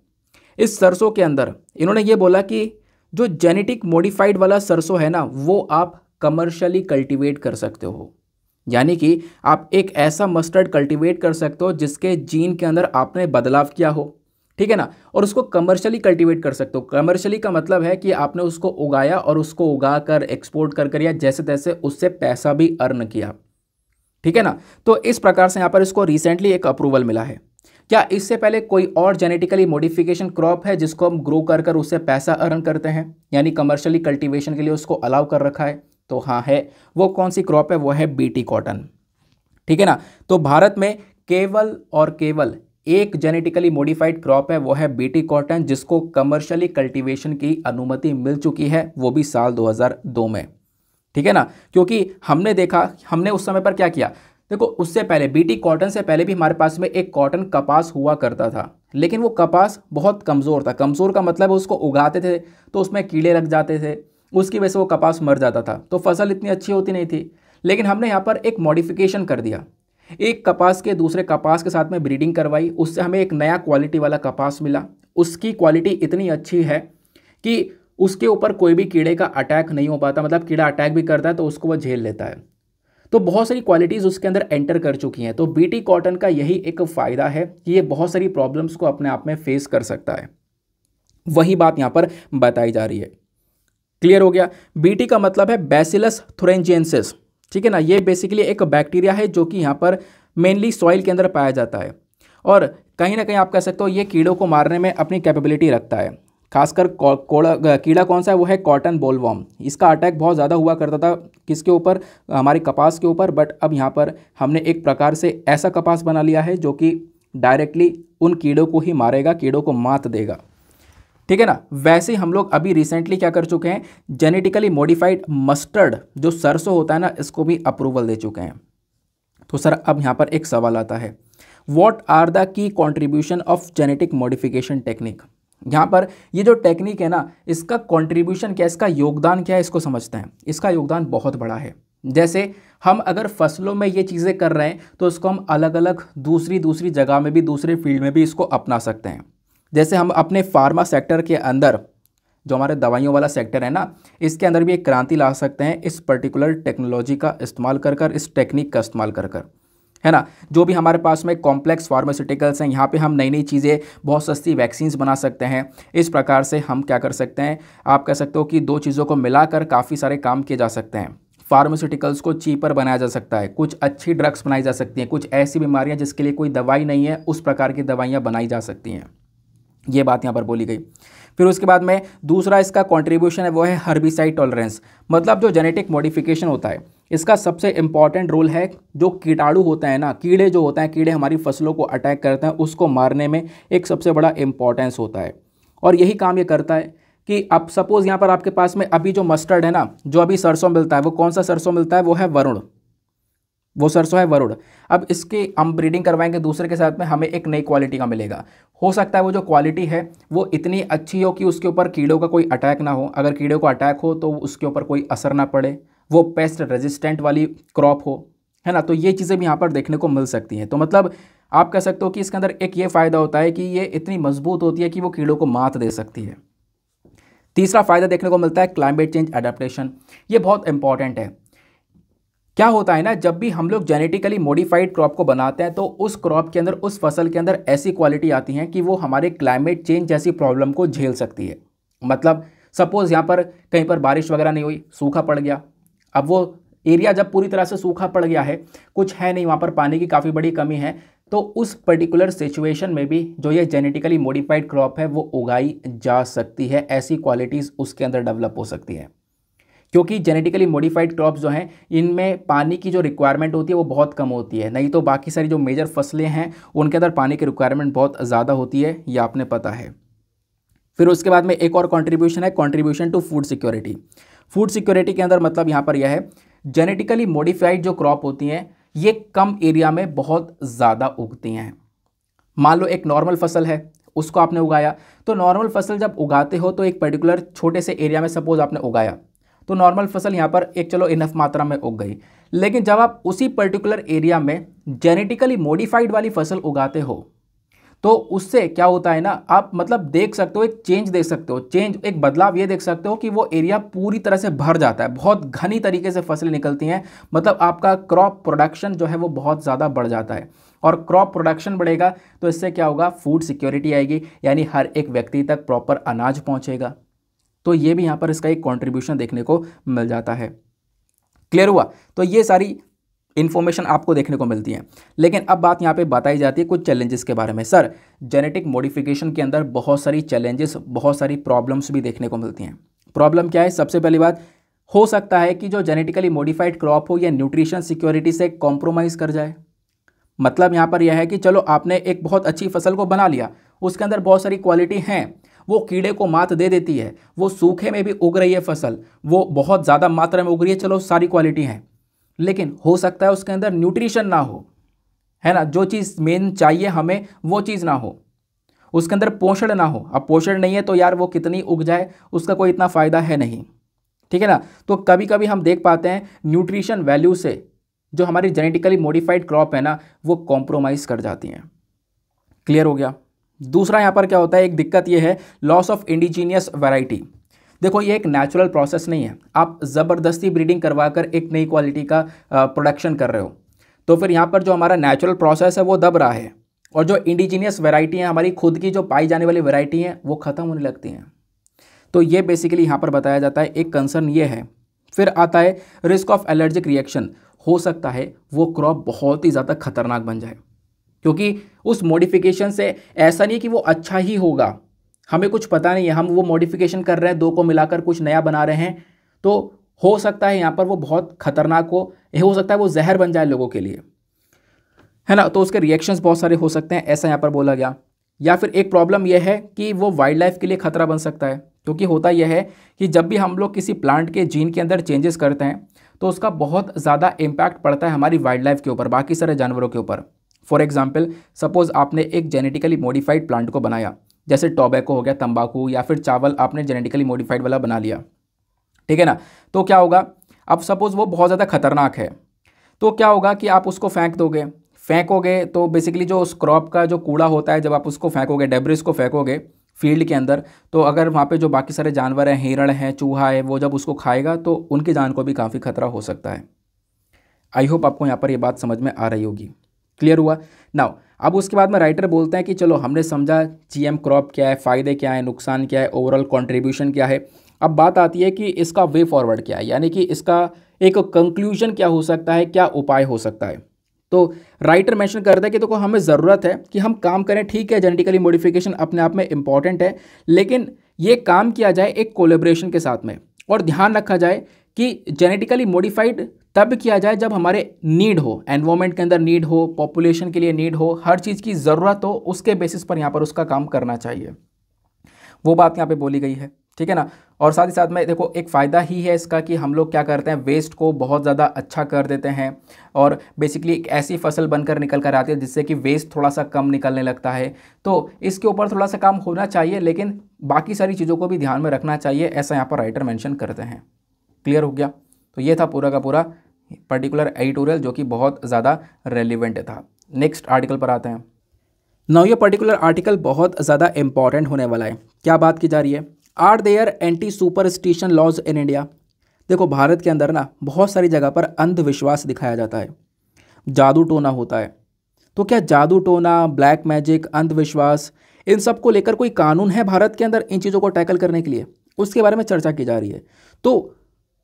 इस सरसों के अंदर इन्होंने ये बोला कि जो जेनेटिक मॉडिफाइड वाला सरसों है ना वो आप कमर्शियली कल्टीवेट कर सकते हो यानी कि आप एक ऐसा मस्टर्ड कल्टीवेट कर सकते हो जिसके जीन के अंदर आपने बदलाव किया हो ठीक है ना और उसको कमर्शियली कल्टीवेट कर सकते हो कमर्शियली का मतलब है कि आपने उसको उगाया और उसको उगा कर एक्सपोर्ट कर कर या जैसे तैसे उससे पैसा भी अर्न किया ठीक है ना तो इस प्रकार से यहाँ पर इसको रिसेंटली एक अप्रूवल मिला है क्या इससे पहले कोई और जेनेटिकली मॉडिफिकेशन क्रॉप है जिसको हम ग्रो कर कर उससे पैसा अर्न करते हैं यानी कमर्शियली कल्टीवेशन के लिए उसको अलाउ कर रखा है तो हाँ है वो कौन सी क्रॉप है वो है बीटी कॉटन ठीक है ना तो भारत में केवल और केवल एक जेनेटिकली मॉडिफाइड क्रॉप है वो है बीटी कॉटन जिसको कमर्शियली कल्टीवेशन की अनुमति मिल चुकी है वो भी साल 2002 में ठीक है ना क्योंकि हमने देखा हमने उस समय पर क्या किया देखो उससे पहले बीटी कॉटन से पहले भी हमारे पास में एक कॉटन कपास हुआ करता था लेकिन वो कपास बहुत कमज़ोर था कमज़ोर का मतलब उसको उगाते थे तो उसमें कीड़े लग जाते थे उसकी वजह से वो कपास मर जाता था तो फसल इतनी अच्छी होती नहीं थी लेकिन हमने यहाँ पर एक मॉडिफिकेशन कर दिया एक कपास के दूसरे कपास के साथ में ब्रीडिंग करवाई उससे हमें एक नया क्वालिटी वाला कपास मिला उसकी क्वालिटी इतनी अच्छी है कि उसके ऊपर कोई भी कीड़े का अटैक नहीं हो पाता मतलब कीड़ा अटैक भी करता है तो उसको वह झेल लेता है तो बहुत सारी क्वालिटीज़ उसके अंदर एंटर कर चुकी हैं तो बीटी कॉटन का यही एक फ़ायदा है कि ये बहुत सारी प्रॉब्लम्स को अपने आप में फेस कर सकता है वही बात यहाँ पर बताई जा रही है क्लियर हो गया बीटी का मतलब है बेसिलस थ्रेंजेंसिस ठीक है ना ये बेसिकली एक बैक्टीरिया है जो कि यहाँ पर मेनली सॉइल के अंदर पाया जाता है और कहीं ना कहीं आप कह सकते हो ये कीड़ों को मारने में अपनी कैपेबिलिटी रखता है खासकर कीड़ा कौन सा है वो है कॉटन बोलवॉम इसका अटैक बहुत ज़्यादा हुआ करता था किसके ऊपर हमारी कपास के ऊपर बट अब यहाँ पर हमने एक प्रकार से ऐसा कपास बना लिया है जो कि डायरेक्टली उन कीड़ों को ही मारेगा कीड़ों को मात देगा ठीक है ना वैसे हम लोग अभी रिसेंटली क्या कर चुके हैं जेनेटिकली मॉडिफाइड मस्टर्ड जो सरसों होता है ना इसको भी अप्रूवल दे चुके हैं तो सर अब यहाँ पर एक सवाल आता है what are the key contribution of genetic modification technique यहाँ पर ये जो टेक्निक है ना इसका कंट्रीब्यूशन क्या है इसका योगदान क्या है इसको समझते हैं इसका योगदान बहुत बड़ा है जैसे हम अगर फसलों में ये चीज़ें कर रहे हैं तो इसको हम अलग अलग दूसरी दूसरी जगह में भी दूसरे फील्ड में भी इसको अपना सकते हैं जैसे हम अपने फार्मा सेक्टर के अंदर जो हमारे दवाइयों वाला सेक्टर है ना इसके अंदर भी एक क्रांति ला सकते हैं इस पर्टिकुलर टेक्नोलॉजी का इस्तेमाल कर कर इस टेक्निक का इस्तेमाल कर कर है ना जो भी हमारे पास में कॉम्प्लेक्स फार्मास्यूटिकल्स हैं यहाँ पे हम नई नई चीज़ें बहुत सस्ती वैक्सीन्स बना सकते हैं इस प्रकार से हम क्या कर सकते हैं आप कह सकते हो कि दो चीज़ों को मिलाकर काफ़ी सारे काम किए जा सकते हैं फार्मास्यूटिकल्स को चीपर बनाया जा सकता है कुछ अच्छी ड्रग्स बनाई जा सकती हैं कुछ ऐसी बीमारियाँ जिसके लिए कोई दवाई नहीं है उस प्रकार की दवाइयाँ बनाई जा सकती हैं ये बात यहाँ पर बोली गई फिर उसके बाद में दूसरा इसका कॉन्ट्रीब्यूशन है वो है हर्बिसाइड टॉलरेंस मतलब जो जेनेटिक मॉडिफिकेशन होता है इसका सबसे इम्पॉर्टेंट रोल है जो कीटाणु होता है ना कीड़े जो होते हैं कीड़े हमारी फसलों को अटैक करते हैं उसको मारने में एक सबसे बड़ा इम्पॉर्टेंस होता है और यही काम ये करता है कि अब सपोज़ यहाँ पर आपके पास में अभी जो मस्टर्ड है ना जो अभी सरसों मिलता है वो कौन सा सरसों मिलता है वो है वरुण वो सरसों है वरुण अब इसकी हम ब्रीडिंग करवाएंगे दूसरे के साथ में हमें एक नई क्वालिटी का मिलेगा हो सकता है वो जो क्वालिटी है वो इतनी अच्छी हो कि उसके ऊपर कीड़ों का कोई अटैक ना हो अगर कीड़ों का अटैक हो तो उसके ऊपर कोई असर ना पड़े वो पेस्ट रेजिस्टेंट वाली क्रॉप हो है ना तो ये चीज़ें भी यहाँ पर देखने को मिल सकती हैं तो मतलब आप कह सकते हो कि इसके अंदर एक ये फ़ायदा होता है कि ये इतनी मजबूत होती है कि वो कीड़ों को मात दे सकती है तीसरा फ़ायदा देखने को मिलता है क्लाइमेट चेंज अडेप्टेशन ये बहुत इंपॉर्टेंट है क्या होता है ना जब भी हम लोग जेनेटिकली मॉडिफाइड क्रॉप को बनाते हैं तो उस क्रॉप के अंदर उस फसल के अंदर ऐसी क्वालिटी आती है कि वो हमारे क्लाइमेट चेंज जैसी प्रॉब्लम को झेल सकती है मतलब सपोज़ यहाँ पर कहीं पर बारिश वगैरह नहीं हुई सूखा पड़ गया अब वो एरिया जब पूरी तरह से सूखा पड़ गया है कुछ है नहीं वहाँ पर पानी की काफ़ी बड़ी कमी है तो उस पर्टिकुलर सिचुएशन में भी जो ये जेनेटिकली मॉडिफाइड क्रॉप है वो उगाई जा सकती है ऐसी क्वालिटीज़ उसके अंदर डेवलप हो सकती है क्योंकि जेनेटिकली मॉडिफाइड क्रॉप्स जो हैं इनमें पानी की जो रिक्वायरमेंट होती है वो बहुत कम होती है नहीं तो बाकी सारी जो मेजर फसलें हैं उनके अंदर पानी की रिक्वायरमेंट बहुत ज़्यादा होती है ये आपने पता है फिर उसके बाद में एक और कॉन्ट्रीब्यूशन है contribution to food security food security के अंदर मतलब यहाँ पर यह है जेनेटिकली मॉडिफाइड जो क्रॉप होती हैं ये कम एरिया में बहुत ज़्यादा उगती हैं मान लो एक नॉर्मल फसल है उसको आपने उगाया तो नॉर्मल फसल जब उगाते हो तो एक पर्टिकुलर छोटे से एरिया में सपोज आपने उगाया तो नॉर्मल फसल यहाँ पर एक चलो इनफ मात्रा में उग गई लेकिन जब आप उसी पर्टिकुलर एरिया में जेनेटिकली मॉडिफाइड वाली फसल उगाते हो तो उससे क्या होता है ना आप मतलब देख सकते हो एक चेंज देख सकते हो चेंज एक बदलाव ये देख सकते हो कि वो एरिया पूरी तरह से भर जाता है बहुत घनी तरीके से फसलें निकलती हैं मतलब आपका क्रॉप प्रोडक्शन जो है वो बहुत ज़्यादा बढ़ जाता है और क्रॉप प्रोडक्शन बढ़ेगा तो इससे क्या होगा फूड सिक्योरिटी आएगी यानी हर एक व्यक्ति तक प्रॉपर अनाज पहुँचेगा तो ये भी यहाँ पर इसका एक कॉन्ट्रीब्यूशन देखने को मिल जाता है क्लियर हुआ तो ये सारी इन्फॉर्मेशन आपको देखने को मिलती है लेकिन अब बात यहाँ पे बताई जाती है कुछ चैलेंजेस के बारे में सर जेनेटिक मॉडिफिकेशन के अंदर बहुत सारी चैलेंजेस बहुत सारी प्रॉब्लम्स भी देखने को मिलती हैं प्रॉब्लम क्या है सबसे पहली बात हो सकता है कि जो जेनेटिकली मॉडिफाइड क्रॉप हो या न्यूट्रिशन सिक्योरिटी से कॉम्प्रोमाइज़ कर जाए मतलब यहाँ पर यह है कि चलो आपने एक बहुत अच्छी फसल को बना लिया उसके अंदर बहुत सारी क्वालिटी हैं वो कीड़े को मात दे देती है वो सूखे में भी उग रही है फसल वो बहुत ज़्यादा मात्रा में उग रही है चलो सारी क्वालिटी है लेकिन हो सकता है उसके अंदर न्यूट्रिशन ना हो है ना जो चीज़ मेन चाहिए हमें वो चीज़ ना हो उसके अंदर पोषण ना हो अब पोषण नहीं है तो यार वो कितनी उग जाए उसका कोई इतना फ़ायदा है नहीं ठीक है ना तो कभी कभी हम देख पाते हैं न्यूट्रिशन वैल्यू से जो हमारी जेनेटिकली मॉडिफाइड क्रॉप है ना वो कॉम्प्रोमाइज़ कर जाती हैं क्लियर हो गया दूसरा यहाँ पर क्या होता है एक दिक्कत ये है लॉस ऑफ इंडिजीनियस वैरायटी देखो ये एक नेचुरल प्रोसेस नहीं है आप ज़बरदस्ती ब्रीडिंग करवा कर एक नई क्वालिटी का प्रोडक्शन कर रहे हो तो फिर यहाँ पर जो हमारा नेचुरल प्रोसेस है वो दब रहा है और जो इंडिजीनियस वेराइटी हैं हमारी खुद की जो पाई जाने वाली वेराइटी हैं वो ख़त्म होने लगती हैं तो ये बेसिकली यहाँ पर बताया जाता है एक कंसर्न ये है फिर आता है रिस्क ऑफ एलर्जिक रिएक्शन हो सकता है वो क्रॉप बहुत ही ज़्यादा खतरनाक बन जाए क्योंकि उस मॉडिफिकेशन से ऐसा नहीं कि वो अच्छा ही होगा हमें कुछ पता नहीं है हम वो मॉडिफिकेशन कर रहे हैं दो को मिलाकर कुछ नया बना रहे हैं तो हो सकता है यहाँ पर वो बहुत खतरनाक हो हो सकता है वो जहर बन जाए लोगों के लिए है ना तो उसके रिएक्शंस बहुत सारे हो सकते हैं ऐसा यहाँ पर बोला गया या फिर एक प्रॉब्लम यह है कि वो वाइल्ड लाइफ के लिए खतरा बन सकता है क्योंकि होता यह है कि जब भी हम लोग किसी प्लांट के जीन के अंदर चेंजेस करते हैं तो उसका बहुत ज़्यादा इम्पैक्ट पड़ता है हमारी वाइल्ड लाइफ के ऊपर बाकी सारे जानवरों के ऊपर फॉर एग्जाम्पल सपोज़ आपने एक जेनेटिकली मॉडिफाइड प्लांट को बनाया जैसे टोबैको हो गया तंबाकू या फिर चावल आपने जेनेटिकली मॉडिफाइड वाला बना लिया ठीक है ना तो क्या होगा अब सपोज़ वो बहुत ज़्यादा खतरनाक है तो क्या होगा कि आप उसको फेंक दोगे फेंकोगे तो बेसिकली जो उस क्रॉप का जो कूड़ा होता है जब आप उसको फेंकोगे डेब्रिस को फेंकोगे फील्ड के अंदर तो अगर वहाँ पे जो बाकी सारे जानवर हैं हिरण हैं चूहा है वो जब उसको खाएगा तो उनकी जान को भी काफ़ी खतरा हो सकता है आई होप आपको यहाँ पर ये बात समझ में आ रही होगी क्लियर हुआ नाउ अब उसके बाद में राइटर बोलते हैं कि चलो हमने समझा जीएम क्रॉप क्या है फ़ायदे क्या है नुकसान क्या है ओवरऑल कॉन्ट्रीब्यूशन क्या है अब बात आती है कि इसका वे फॉरवर्ड क्या है यानी कि इसका एक कंक्लूजन क्या हो सकता है क्या उपाय हो सकता है तो राइटर मेंशन करता है कि देखो तो हमें ज़रूरत है कि हम काम करें ठीक है जेनेटिकली मॉडिफिकेशन अपने आप में इंपॉर्टेंट है लेकिन ये काम किया जाए एक कोलेब्रेशन के साथ में और ध्यान रखा जाए कि जेनेटिकली मॉडिफाइड तब किया जाए जब हमारे नीड हो एनवायरमेंट के अंदर नीड हो पॉपुलेशन के लिए नीड हो हर चीज़ की ज़रूरत हो उसके बेसिस पर यहाँ पर उसका काम करना चाहिए वो बात यहाँ पे बोली गई है ठीक है ना और साथ ही साथ में देखो एक फ़ायदा ही है इसका कि हम लोग क्या करते हैं वेस्ट को बहुत ज़्यादा अच्छा कर देते हैं और बेसिकली एक ऐसी फसल बनकर निकल कर आती है जिससे कि वेस्ट थोड़ा सा कम निकलने लगता है तो इसके ऊपर थोड़ा सा काम होना चाहिए लेकिन बाकी सारी चीज़ों को भी ध्यान में रखना चाहिए ऐसा यहाँ पर राइटर मैंशन करते हैं क्लियर हो गया तो ये था पूरा का पूरा पर्टिकुलर एडिटोरियल जो कि बहुत ज़्यादा रेलिवेंट था नेक्स्ट आर्टिकल पर आते हैं नाउ ये पर्टिकुलर आर्टिकल बहुत ज़्यादा इंपॉर्टेंट होने वाला है क्या बात की जा रही है are there anti superstition laws in India देखो भारत के अंदर ना बहुत सारी जगह पर अंधविश्वास दिखाया जाता है जादू टोना होता है तो क्या जादू टोना ब्लैक मैजिक अंधविश्वास इन सब को लेकर कोई कानून है भारत के अंदर इन चीज़ों को टैकल करने के लिए उसके बारे में चर्चा की जा रही है तो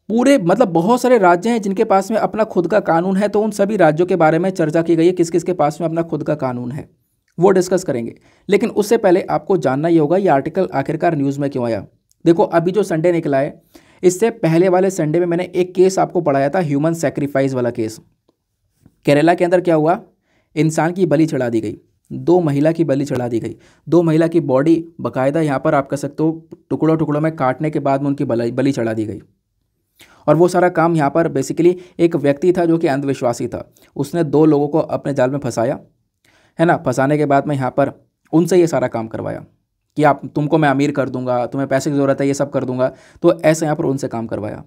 पूरे मतलब बहुत सारे राज्य हैं जिनके पास में अपना खुद का कानून है तो उन सभी राज्यों के बारे में चर्चा की गई है किस किस के पास में अपना खुद का कानून है वो डिस्कस करेंगे लेकिन उससे पहले आपको जानना ही होगा ये आर्टिकल आखिरकार न्यूज़ में क्यों आया देखो अभी जो संडे निकला है इससे पहले वाले संडे में मैंने एक केस आपको पढ़ाया था ह्यूमन सेक्रीफाइस वाला केस केरला के अंदर क्या हुआ इंसान की बलि चढ़ा दी गई दो महिला की बलि चढ़ा दी गई दो महिला की बॉडी बाकायदा यहाँ पर आप कह सकते हो टुकड़ों टुकड़ों में काटने के बाद में उनकी बलि चढ़ा दी गई और वो सारा काम यहाँ पर बेसिकली एक व्यक्ति था जो कि अंधविश्वासी था उसने दो लोगों को अपने जाल में फंसाया है ना फंसाने के बाद में यहाँ पर उनसे ये सारा काम करवाया कि आप तुमको मैं अमीर कर दूंगा तुम्हें पैसे की ज़रूरत है ये सब कर दूंगा तो ऐसे यहाँ पर उनसे काम करवाया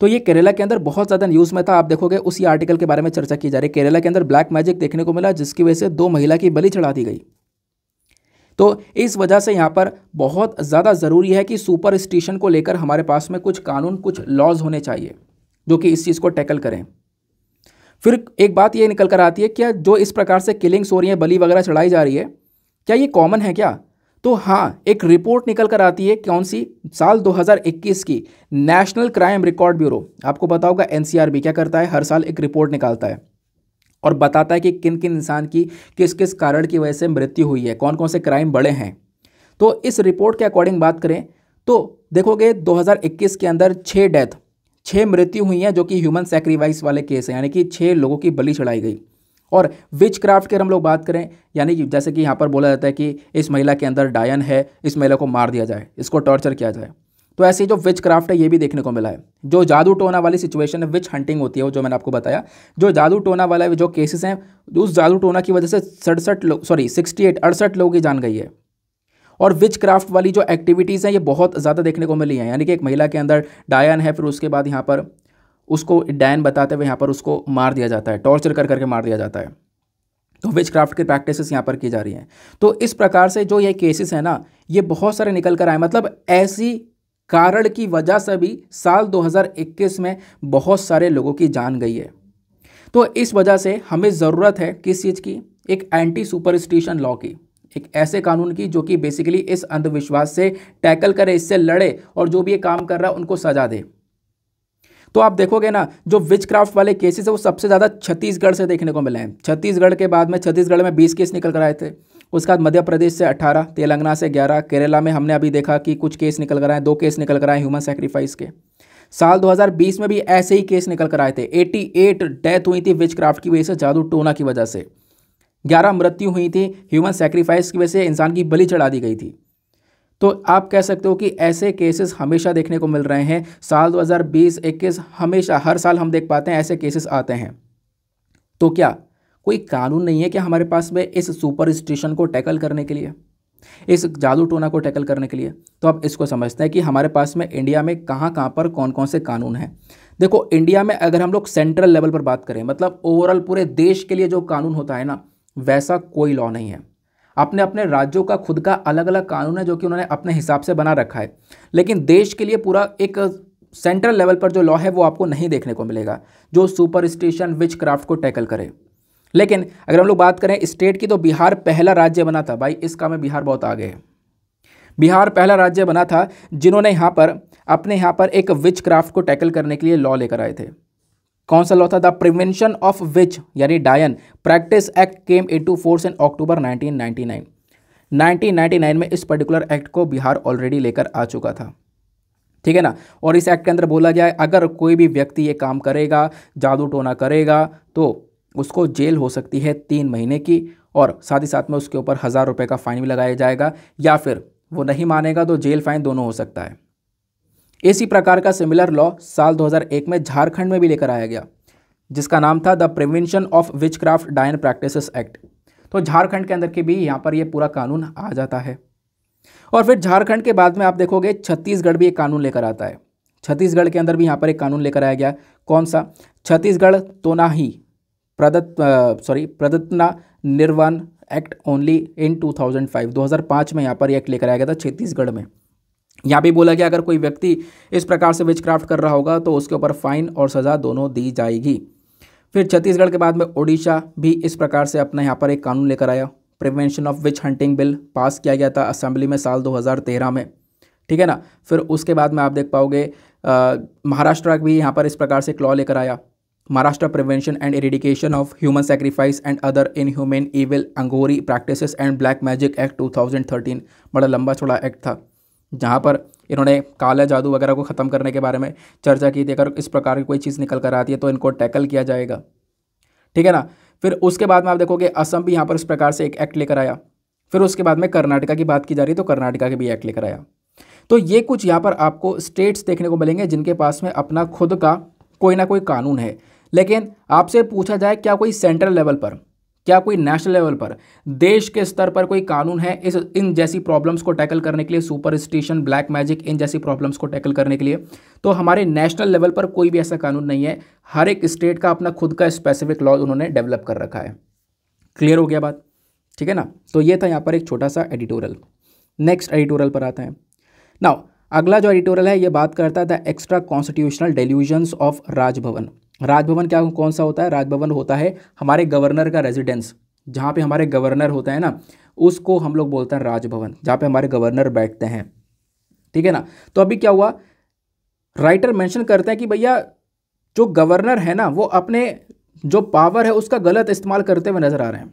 तो ये केरला के अंदर बहुत ज़्यादा न्यूज़ में था आप देखोगे उसी आर्टिकल के बारे में चर्चा की जा रही है केरला के अंदर ब्लैक मैजिक देखने को मिला जिसकी वजह से दो महिला की बलि चढ़ा दी गई तो इस वजह से यहाँ पर बहुत ज़्यादा ज़रूरी है कि सुपर स्टेशन को लेकर हमारे पास में कुछ कानून कुछ लॉज होने चाहिए जो कि इस चीज़ को टैकल करें फिर एक बात ये निकल कर आती है क्या जो इस प्रकार से किलिंग्स हो रही हैं बली वगैरह चढ़ाई जा रही है क्या ये कॉमन है क्या तो हाँ एक रिपोर्ट निकल कर आती है कौन सी साल 2021 की नेशनल क्राइम रिकॉर्ड ब्यूरो आपको बताओगा एनसीआरबी क्या करता है हर साल एक रिपोर्ट निकालता है और बताता है कि किन किन इंसान की किस किस कारण की वजह से मृत्यु हुई है कौन कौन से क्राइम बड़े हैं तो इस रिपोर्ट के अकॉर्डिंग बात करें तो देखोगे 2021 के अंदर छः डेथ छः मृत्यु हुई हैं जो कि ह्यूमन सेक्रीफाइस वाले केस हैं यानी कि छः लोगों की बलि चढ़ाई गई और विच क्राफ्ट की हम लोग बात करें यानी कि जैसे कि यहाँ पर बोला जाता है कि इस महिला के अंदर डायन है इस महिला को मार दिया जाए इसको टॉर्चर किया जाए तो ऐसे जो विच क्राफ्ट है ये भी देखने को मिला है जो जादू टोना वाली सिचुएशन है विच हंटिंग होती है वो जो मैंने आपको बताया जो जादू टोना वाला जो केसेस हैं उस जादू टोना की वजह से सड़सठ लोग सॉरी सिक्सटी एट अड़सठ लोगों की जान गई है और विच क्राफ्ट वाली जो एक्टिविटीज़ हैं ये बहुत ज़्यादा देखने को मिली हैं यानी कि एक महिला के अंदर डायन है फिर उसके बाद यहाँ पर उसको डैन बताते हुए यहाँ पर उसको मार दिया जाता है टॉर्चर कर करके मार दिया जाता है तो विच क्राफ्ट की प्रैक्टिसेस यहाँ पर की जा रही हैं तो इस प्रकार से जो ये केसेस हैं ना ये बहुत सारे निकल कर आए मतलब ऐसी कारण की वजह से भी साल 2021 में बहुत सारे लोगों की जान गई है तो इस वजह से हमें ज़रूरत है किस चीज़ की एक एंटी सुपरस्टिशन लॉ की एक ऐसे कानून की जो कि बेसिकली इस अंधविश्वास से टैकल करे इससे लड़े और जो भी ये काम कर रहा है उनको सजा दे तो आप देखोगे ना जो विच क्राफ्ट वाले केसेस है वो सबसे ज़्यादा छत्तीसगढ़ से देखने को मिले हैं छत्तीसगढ़ के बाद में छत्तीसगढ़ में बीस केस निकल कर आए थे उसके बाद मध्य प्रदेश से 18 तेलंगाना से 11 केरला में हमने अभी देखा कि कुछ केस निकल कर आए दो केस निकल कर आए ह्यूमन सेक्रीफाइस के साल 2020 में भी ऐसे ही केस निकल कर आए थे 88 डेथ हुई थी विच क्राफ्ट की वजह से जादू टोना की वजह से 11 मृत्यु हुई थी ह्यूमन सेक्रीफाइस की वजह से इंसान की बलि चढ़ा दी गई थी तो आप कह सकते हो कि ऐसे केसेस हमेशा देखने को मिल रहे हैं साल 2020-21 हमेशा हर साल हम देख पाते हैं ऐसे केसेस आते हैं तो क्या कोई कानून नहीं है कि हमारे पास में इस सुपर स्टेशन को टैकल करने के लिए इस जादू टोना को टैकल करने के लिए तो आप इसको समझते हैं कि हमारे पास में इंडिया में कहाँ कहाँ पर कौन कौन से कानून हैं देखो इंडिया में अगर हम लोग सेंट्रल लेवल पर बात करें मतलब ओवरऑल पूरे देश के लिए जो कानून होता है ना वैसा कोई लॉ नहीं है अपने अपने राज्यों का खुद का अलग अलग कानून है जो कि उन्होंने अपने हिसाब से बना रखा है लेकिन देश के लिए पूरा एक सेंट्रल लेवल पर जो लॉ है वो आपको नहीं देखने को मिलेगा जो सुपर स्टेशन विच क्राफ्ट को टैकल करे लेकिन अगर हम लोग बात करें स्टेट की तो बिहार पहला राज्य बना था भाई इस काम में बिहार बहुत आगे है बिहार पहला राज्य बना था जिन्होंने यहाँ पर अपने यहाँ पर एक विच क्राफ्ट को टैकल करने के लिए लॉ लेकर आए थे कौन सा लॉ था द प्रिवेंशन ऑफ विच यानी डायन practice act came into force in October ninety 1999 में इस पर्टिकुलर एक्ट को बिहार ऑलरेडी लेकर आ चुका था ठीक है ना और इस एक्ट के अंदर बोला गया है अगर कोई भी व्यक्ति ये काम करेगा जादू टोना करेगा तो उसको जेल हो सकती है तीन महीने की और साथ ही साथ में उसके ऊपर हज़ार रुपये का फ़ाइन भी लगाया जाएगा या फिर वो नहीं मानेगा तो जेल फाइन दोनों हो सकता है इसी प्रकार का सिमिलर लॉ साल 2001 में झारखंड में भी लेकर आया गया जिसका नाम था the prevention of witchcraft डायन प्रैक्टिस एक्ट तो झारखंड के अंदर के भी यहाँ पर ये पूरा कानून आ जाता है और फिर झारखंड के बाद में आप देखोगे छत्तीसगढ़ भी एक कानून लेकर आता है छत्तीसगढ़ के अंदर भी यहाँ पर एक कानून लेकर आया गया कौन सा छत्तीसगढ़ तोनाही प्रदत्त सॉरी प्रदत्ना निर्वाण एक्ट ओनली इन 2005 2005 में यहाँ पर एक्ट लेकर आया गया था छत्तीसगढ़ में यहाँ भी बोला गया अगर कोई व्यक्ति इस प्रकार से विचक्राफ्ट कर रहा होगा तो उसके ऊपर फाइन और सज़ा दोनों दी जाएगी फिर छत्तीसगढ़ के बाद में ओडिशा भी इस प्रकार से अपना यहाँ पर एक कानून लेकर आया prevention of witch hunting bill pass किया गया था असेंबली में साल 2013 में ठीक है ना फिर उसके बाद में आप देख पाओगे महाराष्ट्र भी यहाँ पर इस प्रकार से क्लॉ लेकर आया Maharashtra Prevention and Eradication of human sacrifice and other Inhumane Evil अंगोरी practice and black magic act 2013 बड़ा लंबा चौड़ा एक्ट था जहाँ पर इन्होंने काला जादू वगैरह को ख़त्म करने के बारे में चर्चा की थी अगर इस प्रकार की कोई चीज़ निकल कर आती है तो इनको टैकल किया जाएगा ठीक है ना फिर उसके बाद में आप देखोगे असम भी यहाँ पर इस प्रकार से एक एक्ट लेकर आया फिर उसके बाद में कर्नाटका की बात की जा रही है तो कर्नाटका के भी एक्ट लेकर आया तो ये कुछ यहाँ पर आपको स्टेट्स देखने को मिलेंगे जिनके पास में अपना खुद का कोई ना कोई कानून है लेकिन आपसे पूछा जाए क्या कोई सेंट्रल लेवल पर क्या कोई नेशनल लेवल पर देश के स्तर पर कोई कानून है इस इन जैसी प्रॉब्लम्स को टैकल करने के लिए सुपर स्टेशन ब्लैक मैजिक इन जैसी प्रॉब्लम्स को टैकल करने के लिए तो हमारे नेशनल लेवल पर कोई भी ऐसा कानून नहीं है हर एक स्टेट का अपना खुद का स्पेसिफिक लॉज उन्होंने डेवलप कर रखा है क्लियर हो गया बात ठीक है ना तो ये था यहाँ पर एक छोटा सा एडिटोरियल नेक्स्ट एडिटोरियल पर आते हैं नाउ अगला जो एडिटोरियल है ये बात करता है the extra constitutional delusions of Raj Bhavan Raj Bhavan क्या कौन सा होता है राजभवन होता है हमारे गवर्नर का रेजिडेंस जहाँ पे हमारे गवर्नर होता है ना उसको हम लोग बोलते हैं राजभवन जहाँ पे हमारे गवर्नर बैठते हैं ठीक है ना तो अभी क्या हुआ राइटर मेंशन करते हैं कि भैया जो गवर्नर है ना वो अपने जो पावर है उसका गलत इस्तेमाल करते हुए नज़र आ रहे हैं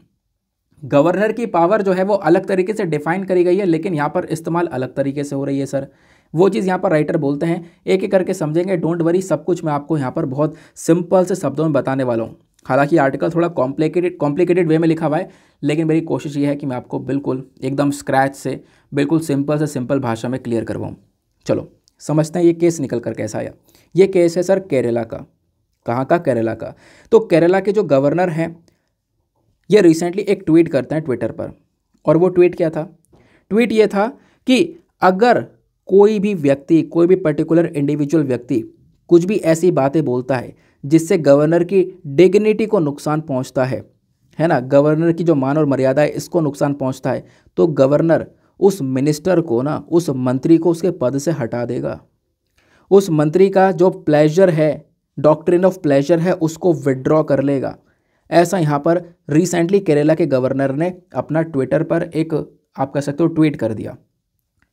गवर्नर की पावर जो है वो अलग तरीके से डिफाइन करी गई है लेकिन यहाँ पर इस्तेमाल अलग तरीके से हो रही है सर वो चीज़ यहाँ पर राइटर बोलते हैं एक एक करके समझेंगे डोंट वरी सब कुछ मैं आपको यहाँ पर बहुत सिंपल से शब्दों में बताने वाला हूँ हालांकि आर्टिकल थोड़ा कॉम्प्लिकेटेड कॉम्प्लिकेटेड वे में लिखा हुआ है लेकिन मेरी कोशिश ये है कि मैं आपको बिल्कुल एकदम स्क्रैच से बिल्कुल सिंपल से सिंपल भाषा में क्लियर करवाऊँ चलो समझते हैं ये केस निकल कर कैसा आया ये केस है सर केरला का कहाँ का केरला का तो केरला के जो गवर्नर हैं ये रिसेंटली एक ट्वीट करते हैं ट्विटर पर और वो ट्वीट क्या था ट्वीट ये था कि अगर कोई भी व्यक्ति कोई भी पर्टिकुलर इंडिविजुअल व्यक्ति कुछ भी ऐसी बातें बोलता है जिससे गवर्नर की डिग्निटी को नुकसान पहुंचता है है ना गवर्नर की जो मान और मर्यादा है इसको नुकसान पहुंचता है तो गवर्नर उस मिनिस्टर को ना उस मंत्री को उसके पद से हटा देगा उस मंत्री का जो प्लेजर है डॉक्ट्रिन ऑफ प्लेजर है उसको विदड्रॉ कर लेगा ऐसा यहाँ पर रिसेंटली केरला के गवर्नर ने अपना ट्विटर पर एक आप कह सकते हो ट्वीट कर दिया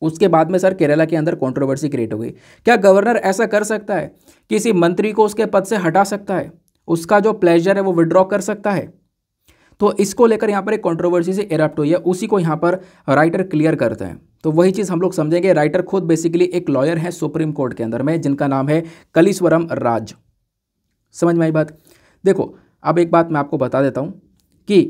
उसके बाद में सर केरला के अंदर कंट्रोवर्सी क्रिएट हो गई क्या गवर्नर ऐसा कर सकता है किसी मंत्री को उसके पद से हटा सकता है उसका जो प्लेजर है वो विड्रॉ कर सकता है तो इसको लेकर यहाँ पर एक कंट्रोवर्सी से एरप्ट हुई है उसी को यहाँ पर राइटर क्लियर करते हैं तो वही चीज़ हम लोग समझेंगे राइटर खुद बेसिकली एक लॉयर है सुप्रीम कोर्ट के अंदर में जिनका नाम है कलीश्वरम राज समझ में आई बात देखो अब एक बात मैं आपको बता देता हूँ कि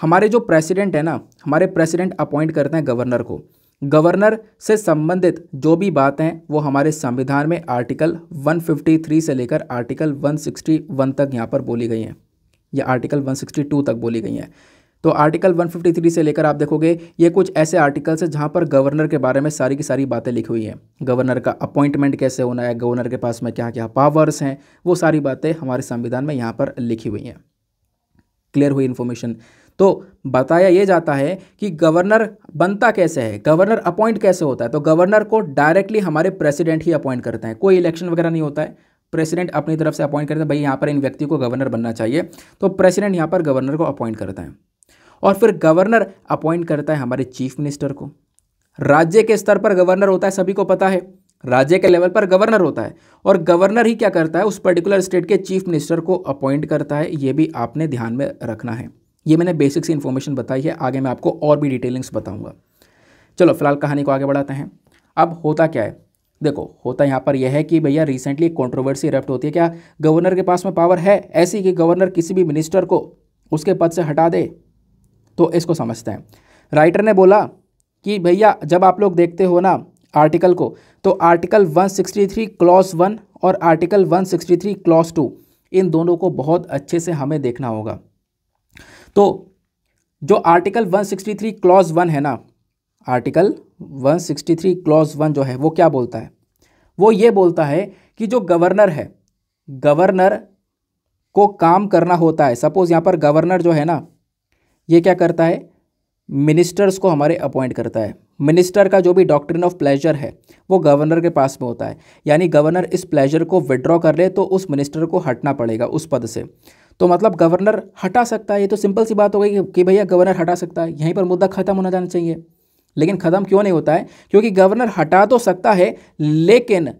हमारे जो प्रेसिडेंट है ना हमारे प्रेसिडेंट अपॉइंट करते हैं गवर्नर को गवर्नर से संबंधित जो भी बातें हैं वो हमारे संविधान में आर्टिकल 153 से लेकर आर्टिकल 161 तक यहाँ पर बोली गई हैं या आर्टिकल 162 तक बोली गई हैं तो आर्टिकल 153 से लेकर आप देखोगे ये कुछ ऐसे आर्टिकल्स हैं जहाँ पर गवर्नर के बारे में सारी की सारी बातें लिखी हुई हैं गवर्नर का अपॉइंटमेंट कैसे होना है गवर्नर के पास में क्या क्या पावर्स हैं वो सारी बातें हमारे संविधान में यहाँ पर लिखी हुई हैं क्लियर हुई इन्फॉर्मेशन तो बताया ये जाता है कि गवर्नर बनता कैसे है गवर्नर अपॉइंट कैसे होता है तो गवर्नर को डायरेक्टली हमारे प्रेसिडेंट ही अपॉइंट करते हैं कोई इलेक्शन वगैरह नहीं होता है प्रेसिडेंट अपनी तरफ से अपॉइंट करते हैं भाई यहाँ पर इन व्यक्ति को गवर्नर बनना चाहिए तो प्रेसिडेंट यहाँ पर गवर्नर को अपॉइंट करता है और फिर गवर्नर अपॉइंट करता है हमारे चीफ मिनिस्टर को राज्य के स्तर पर गवर्नर होता है सभी को पता है राज्य के लेवल पर गवर्नर होता है और गवर्नर ही क्या करता है उस पर्टिकुलर स्टेट के चीफ मिनिस्टर को अपॉइंट करता है ये भी आपने ध्यान में रखना है ये मैंने बेसिक सी इन्फॉर्मेशन बताई है आगे मैं आपको और भी डिटेलिंग्स बताऊँगा चलो फिलहाल कहानी को आगे बढ़ाते हैं अब होता क्या है देखो होता यहाँ पर यह है कि भैया रिसेंटली एक कॉन्ट्रोवर्सी रफ्ट होती है क्या गवर्नर के पास में पावर है ऐसी कि गवर्नर किसी भी मिनिस्टर को उसके पद से हटा दे तो इसको समझते हैं राइटर ने बोला कि भैया जब आप लोग देखते हो ना आर्टिकल को तो आर्टिकल 163 क्लॉस वन और आर्टिकल 163 क्लॉस टू इन दोनों को बहुत अच्छे से हमें देखना होगा तो जो आर्टिकल 163 क्लॉज वन है ना आर्टिकल 163 क्लॉज वन जो है वो क्या बोलता है वो ये बोलता है कि जो गवर्नर है गवर्नर को काम करना होता है सपोज़ यहाँ पर गवर्नर जो है ना ये क्या करता है मिनिस्टर्स को हमारे अपॉइंट करता है मिनिस्टर का जो भी डॉक्ट्रिन ऑफ प्लेजर है वो गवर्नर के पास में होता है यानी गवर्नर इस प्लेजर को विड्रॉ कर ले तो उस मिनिस्टर को हटना पड़ेगा उस पद से तो मतलब गवर्नर हटा सकता है ये तो सिंपल सी बात हो गई कि भैया गवर्नर हटा सकता है यहीं पर मुद्दा खत्म होना जाना चाहिए लेकिन ख़त्म क्यों नहीं होता है क्योंकि गवर्नर हटा तो सकता है लेकिन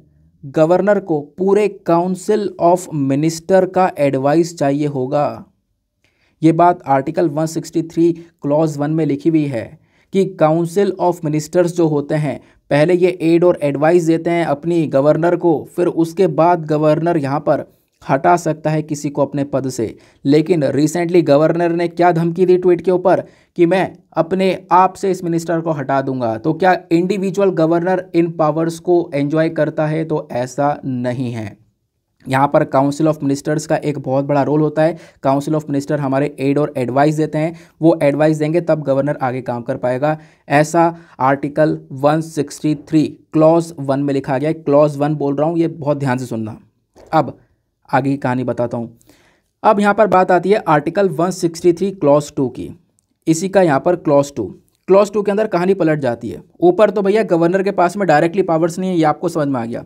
गवर्नर को पूरे काउंसिल ऑफ मिनिस्टर का एडवाइस चाहिए होगा ये बात आर्टिकल 163 क्लॉज वन में लिखी हुई है कि काउंसिल ऑफ मिनिस्टर्स जो होते हैं पहले ये एड और एडवाइस देते हैं अपनी गवर्नर को फिर उसके बाद गवर्नर यहाँ पर हटा सकता है किसी को अपने पद से लेकिन रिसेंटली गवर्नर ने क्या धमकी दी ट्वीट के ऊपर कि मैं अपने आप से इस मिनिस्टर को हटा दूंगा तो क्या इंडिविजुअल गवर्नर इन पावर्स को एंजॉय करता है तो ऐसा नहीं है यहाँ पर काउंसिल ऑफ मिनिस्टर्स का एक बहुत बड़ा रोल होता है काउंसिल ऑफ मिनिस्टर हमारे एड और एडवाइस देते हैं वो एडवाइस देंगे तब गवर्नर आगे काम कर पाएगा ऐसा आर्टिकल 163 क्लॉज वन में लिखा गया है क्लॉज वन बोल रहा हूँ ये बहुत ध्यान से सुनना अब आगे की कहानी बताता हूँ अब यहाँ पर बात आती है आर्टिकल 163 क्लॉस टू की इसी का यहाँ पर क्लॉस टू क्लॉस टू के अंदर कहानी पलट जाती है ऊपर तो भैया गवर्नर के पास में डायरेक्टली पावर्स नहीं है ये आपको समझ में आ गया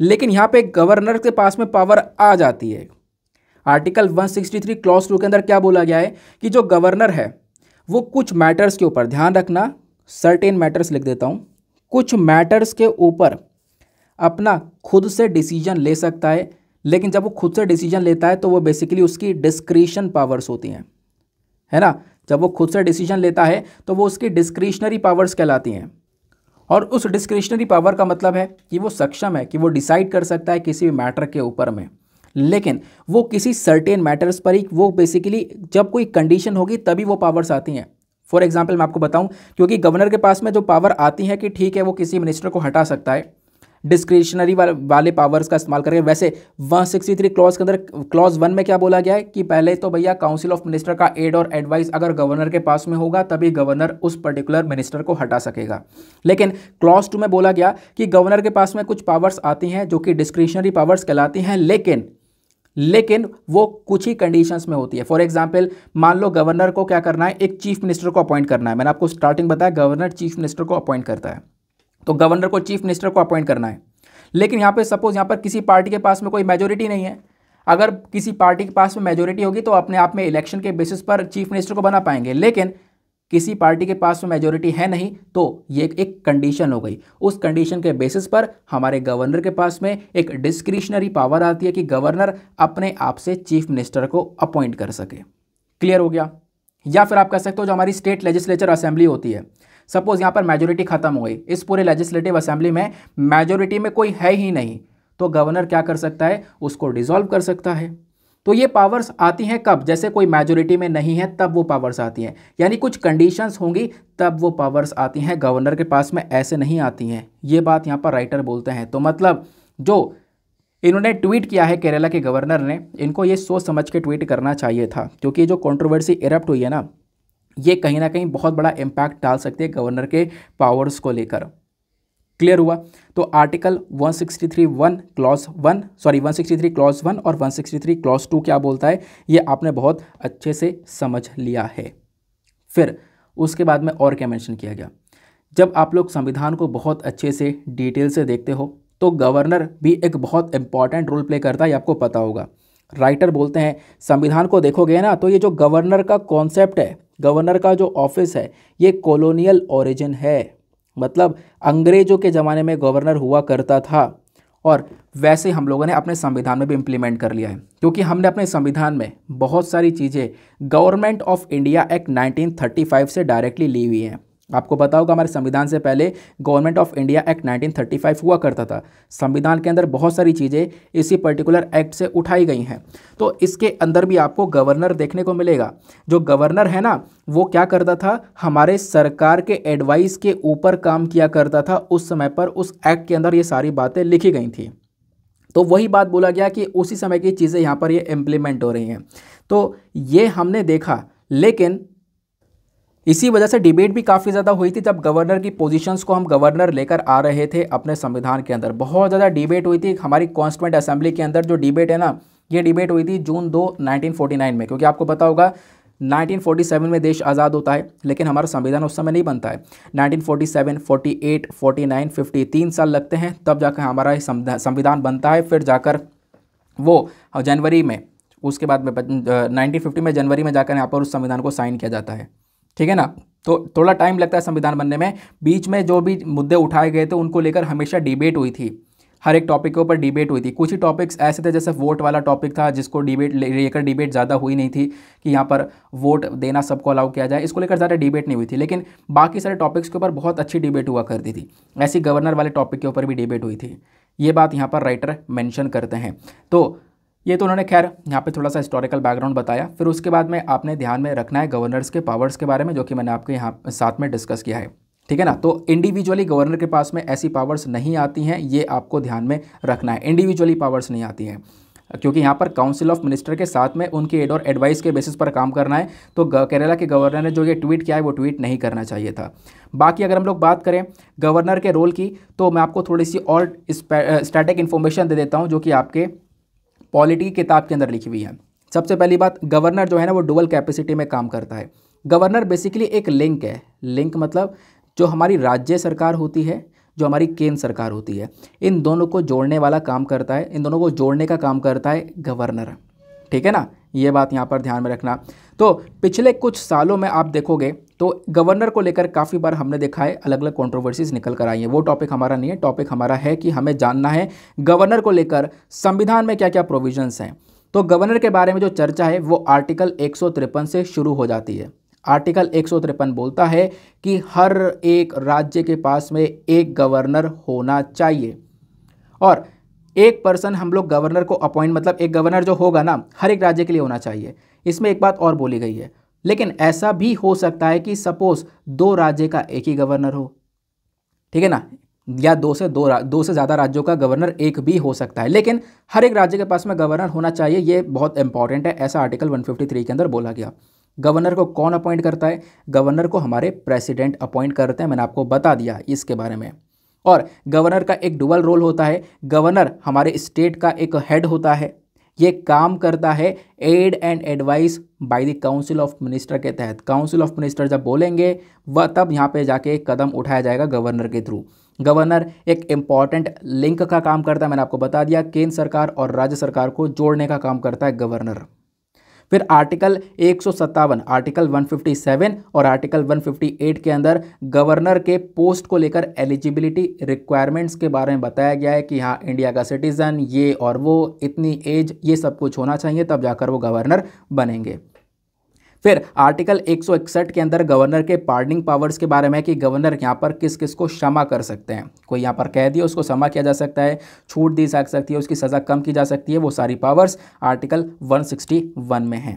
लेकिन यहाँ पे गवर्नर के पास में पावर आ जाती है आर्टिकल 163 क्लॉस टू के अंदर क्या बोला गया है कि जो गवर्नर है वो कुछ मैटर्स के ऊपर ध्यान रखना सर्टेन मैटर्स लिख देता हूँ कुछ मैटर्स के ऊपर अपना खुद से डिसीजन ले सकता है लेकिन जब वो खुद से डिसीजन लेता है तो वो बेसिकली उसकी डिस्क्रिशन पावर्स होती हैं है ना जब वो खुद से डिसीजन लेता है तो वो उसकी डिस्क्रिशनरी पावर्स कहलाती हैं और उस डिस्क्रिशनरी पावर का मतलब है कि वो सक्षम है कि वो डिसाइड कर सकता है किसी भी मैटर के ऊपर में लेकिन वो किसी सर्टेन मैटर्स पर ही वो बेसिकली जब कोई कंडीशन होगी तभी वो पावर्स आती हैं फॉर एग्जाम्पल मैं आपको बताऊं क्योंकि गवर्नर के पास में जो पावर आती है कि ठीक है वो किसी मिनिस्टर को हटा सकता है डिस्क्रिशनरी वाले वाले पावर्स का इस्तेमाल करके वैसे वन सिक्सटी थ्री क्लॉज के अंदर क्लॉज वन में क्या बोला गया है कि पहले तो भैया काउंसिल ऑफ मिनिस्टर का एड और एडवाइस अगर गवर्नर के पास में होगा तभी गवर्नर उस पर्टिकुलर मिनिस्टर को हटा सकेगा लेकिन क्लॉज टू में बोला गया कि गवर्नर के पास में कुछ पावर्स आती हैं जो कि डिस्क्रिशनरी पावर्स कहलाती हैं लेकिन लेकिन वो कुछ ही कंडीशंस में होती है फॉर एग्जांपल मान लो गवर्नर को क्या करना है एक चीफ मिनिस्टर को अपॉइंट करना है मैंने आपको स्टार्टिंग बताया गवर्नर चीफ मिनिस्टर को अपॉइंट करता है तो गवर्नर को चीफ मिनिस्टर को अपॉइंट करना है लेकिन यहाँ पे सपोज यहाँ पर किसी पार्टी के पास में कोई मेजोरिटी नहीं है अगर किसी पार्टी के पास में मेजोरिटी होगी तो अपने आप में इलेक्शन के बेसिस पर चीफ मिनिस्टर को बना पाएंगे लेकिन किसी पार्टी के पास में मेजोरिटी है नहीं तो ये एक कंडीशन हो गई उस कंडीशन के बेसिस पर हमारे गवर्नर के पास में एक डिस्क्रिशनरी पावर आती है कि गवर्नर अपने आप से चीफ मिनिस्टर को अपॉइंट कर सके क्लियर हो गया या फिर आप कह सकते हो जो हमारी स्टेट लेजिस्लेचर असेंबली होती है सपोज यहाँ पर मेजोरिटी खत्म हो गई इस पूरे लेजिस्लेटिव असेंबली में मेजोरिटी में कोई है ही नहीं तो गवर्नर क्या कर सकता है उसको डिजोल्व कर सकता है तो ये पावर्स आती हैं कब जैसे कोई मेजोरिटी में नहीं है तब वो पावर्स आती हैं यानी कुछ कंडीशंस होंगी तब वो पावर्स आती हैं गवर्नर के पास में ऐसे नहीं आती हैं ये बात यहाँ पर राइटर बोलते हैं तो मतलब जो इन्होंने ट्वीट किया है केरला के गवर्नर ने इनको ये सोच समझ के ट्वीट करना चाहिए था क्योंकि जो कॉन्ट्रोवर्सी इरप्ट हुई है ना ये कहीं ना कहीं बहुत बड़ा इम्पैक्ट डाल सकते हैं गवर्नर के पावर्स को लेकर क्लियर हुआ तो article 163 one clause one sorry 163 clause one और 163 क्लॉज टू क्या बोलता है ये आपने बहुत अच्छे से समझ लिया है फिर उसके बाद में और क्या मेंशन किया गया जब आप लोग संविधान को बहुत अच्छे से डिटेल से देखते हो तो गवर्नर भी एक बहुत इंपॉर्टेंट रोल प्ले करता है आपको पता होगा राइटर बोलते हैं संविधान को देखोगे ना तो ये जो गवर्नर का कॉन्सेप्ट है गवर्नर का जो ऑफिस है ये कॉलोनियल ओरिजिन है मतलब अंग्रेजों के ज़माने में गवर्नर हुआ करता था और वैसे हम लोगों ने अपने संविधान में भी इम्प्लीमेंट कर लिया है क्योंकि हमने अपने संविधान में बहुत सारी चीज़ें गवर्नमेंट ऑफ इंडिया एक्ट 1935 से डायरेक्टली ली हुई हैं आपको पता होगा हमारे संविधान से पहले गवर्नमेंट ऑफ इंडिया एक्ट 1935 हुआ करता था संविधान के अंदर बहुत सारी चीज़ें इसी पर्टिकुलर एक्ट से उठाई गई हैं तो इसके अंदर भी आपको गवर्नर देखने को मिलेगा जो गवर्नर है ना वो क्या करता था हमारे सरकार के एडवाइस के ऊपर काम किया करता था उस समय पर उस एक्ट के अंदर ये सारी बातें लिखी गई थी तो वही बात बोला गया कि उसी समय की चीज़ें यहाँ पर ये इम्प्लीमेंट हो रही हैं तो ये हमने देखा लेकिन इसी वजह से डिबेट भी काफ़ी ज़्यादा हुई थी जब गवर्नर की पोजीशंस को हम गवर्नर लेकर आ रहे थे अपने संविधान के अंदर बहुत ज़्यादा डिबेट हुई थी हमारी कॉन्स्टिट्यूंट असेंबली के अंदर जो डिबेट है ना ये डिबेट हुई थी जून दो 1949 में क्योंकि आपको पता होगा 1947 में देश आज़ाद होता है लेकिन हमारा संविधान उस समय नहीं बनता है 1947, 48, 49, फिफ्टी तीन साल लगते हैं तब जाकर हमारा संविधान बनता है फिर जाकर वो जनवरी में उसके बाद में 1950 में जनवरी में जाकर यहाँ पर उस संविधान को साइन किया जाता है ठीक है ना तो थोड़ा टाइम लगता है संविधान बनने में बीच में जो भी मुद्दे उठाए गए थे उनको लेकर हमेशा डिबेट हुई थी हर एक टॉपिक के ऊपर डिबेट हुई थी कुछ ही टॉपिक्स ऐसे थे जैसे वोट वाला टॉपिक था जिसको डिबेट लेकर डिबेट ज़्यादा हुई नहीं थी कि यहाँ पर वोट देना सबको अलाउ किया जाए इसको लेकर ज़्यादा डिबेट नहीं हुई थी लेकिन बाकी सारे टॉपिक्स के ऊपर बहुत अच्छी डिबेट हुआ करती थी ऐसी गवर्नर वाले टॉपिक के ऊपर भी डिबेट हुई थी ये बात यहाँ पर राइटर मैंशन करते हैं तो ये तो उन्होंने खैर यहाँ पे थोड़ा सा हिस्टोरिकल बैकग्राउंड बताया फिर उसके बाद में आपने ध्यान में रखना है गवर्नर्स के पावर्स के बारे में जो कि मैंने आपके यहाँ साथ में डिस्कस किया है ठीक है ना तो इंडिविजुअली गवर्नर के पास में ऐसी पावर्स नहीं आती हैं ये आपको ध्यान में रखना है इंडिविजुअली पावर्स नहीं आती हैं क्योंकि यहाँ पर काउंसिल ऑफ मिनिस्टर के साथ में उनकी एड और एडवाइस के बेसिस पर काम करना है तो केरला के गवर्नर ने जो ये ट्वीट किया है वो ट्वीट नहीं करना चाहिए था बाकी अगर हम लोग बात करें गवर्नर के रोल की तो मैं आपको थोड़ी सी और स्टैटिक इन्फॉर्मेशन दे देता हूँ जो कि आपके पॉलिटी की किताब के अंदर लिखी हुई है सबसे पहली बात गवर्नर जो है ना वो डुअल कैपेसिटी में काम करता है गवर्नर बेसिकली एक लिंक है लिंक मतलब जो हमारी राज्य सरकार होती है जो हमारी केंद्र सरकार होती है इन दोनों को जोड़ने वाला काम करता है इन दोनों को जोड़ने का काम करता है गवर्नर ठीक है ना ये बात यहाँ पर ध्यान में रखना तो पिछले कुछ सालों में आप देखोगे तो गवर्नर को लेकर काफ़ी बार हमने देखा है अलग अलग कॉन्ट्रोवर्सीज निकल कर आई हैं वो टॉपिक हमारा नहीं है टॉपिक हमारा है कि हमें जानना है गवर्नर को लेकर संविधान में क्या क्या प्रोविजंस हैं तो गवर्नर के बारे में जो चर्चा है वो आर्टिकल एक से शुरू हो जाती है आर्टिकल एक बोलता है कि हर एक राज्य के पास में एक गवर्नर होना चाहिए और एक पर्सन हम लोग गवर्नर को अपॉइंट मतलब एक गवर्नर जो होगा ना हर एक राज्य के लिए होना चाहिए इसमें एक बात और बोली गई है लेकिन ऐसा भी हो सकता है कि सपोज दो राज्य का एक ही गवर्नर हो ठीक है ना या दो से दो दो से ज़्यादा राज्यों का गवर्नर एक भी हो सकता है लेकिन हर एक राज्य के पास में गवर्नर होना चाहिए ये बहुत इंपॉर्टेंट है ऐसा आर्टिकल 153 के अंदर बोला गया गवर्नर को कौन अपॉइंट करता है गवर्नर को हमारे प्रेसिडेंट अपॉइंट करते हैं मैंने आपको बता दिया इसके बारे में और गवर्नर का एक डुबल रोल होता है गवर्नर हमारे स्टेट का एक हेड होता है ये काम करता है aid and advice by the council of minister के तहत काउंसिल ऑफ मिनिस्टर जब बोलेंगे वह तब यहाँ पे जाके एक कदम उठाया जाएगा गवर्नर के थ्रू गवर्नर एक इम्पॉर्टेंट लिंक का काम करता है मैंने आपको बता दिया केंद्र सरकार और राज्य सरकार को जोड़ने का काम करता है गवर्नर फिर आर्टिकल एक आर्टिकल 157 और आर्टिकल 158 के अंदर गवर्नर के पोस्ट को लेकर एलिजिबिलिटी रिक्वायरमेंट्स के बारे में बताया गया है कि हाँ इंडिया का सिटीज़न ये और वो इतनी एज ये सब कुछ होना चाहिए तब जाकर वो गवर्नर बनेंगे फिर आर्टिकल इकसठ के अंदर गवर्नर के पार्डनिंग पावर्स के बारे में कि गवर्नर यहाँ पर किस किस को क्षमा कर सकते हैं कोई यहाँ पर कह दिया उसको क्षमा किया जा सकता है छूट दी जा सकती है उसकी सज़ा कम की जा सकती है वो सारी पावर्स आर्टिकल 161 में हैं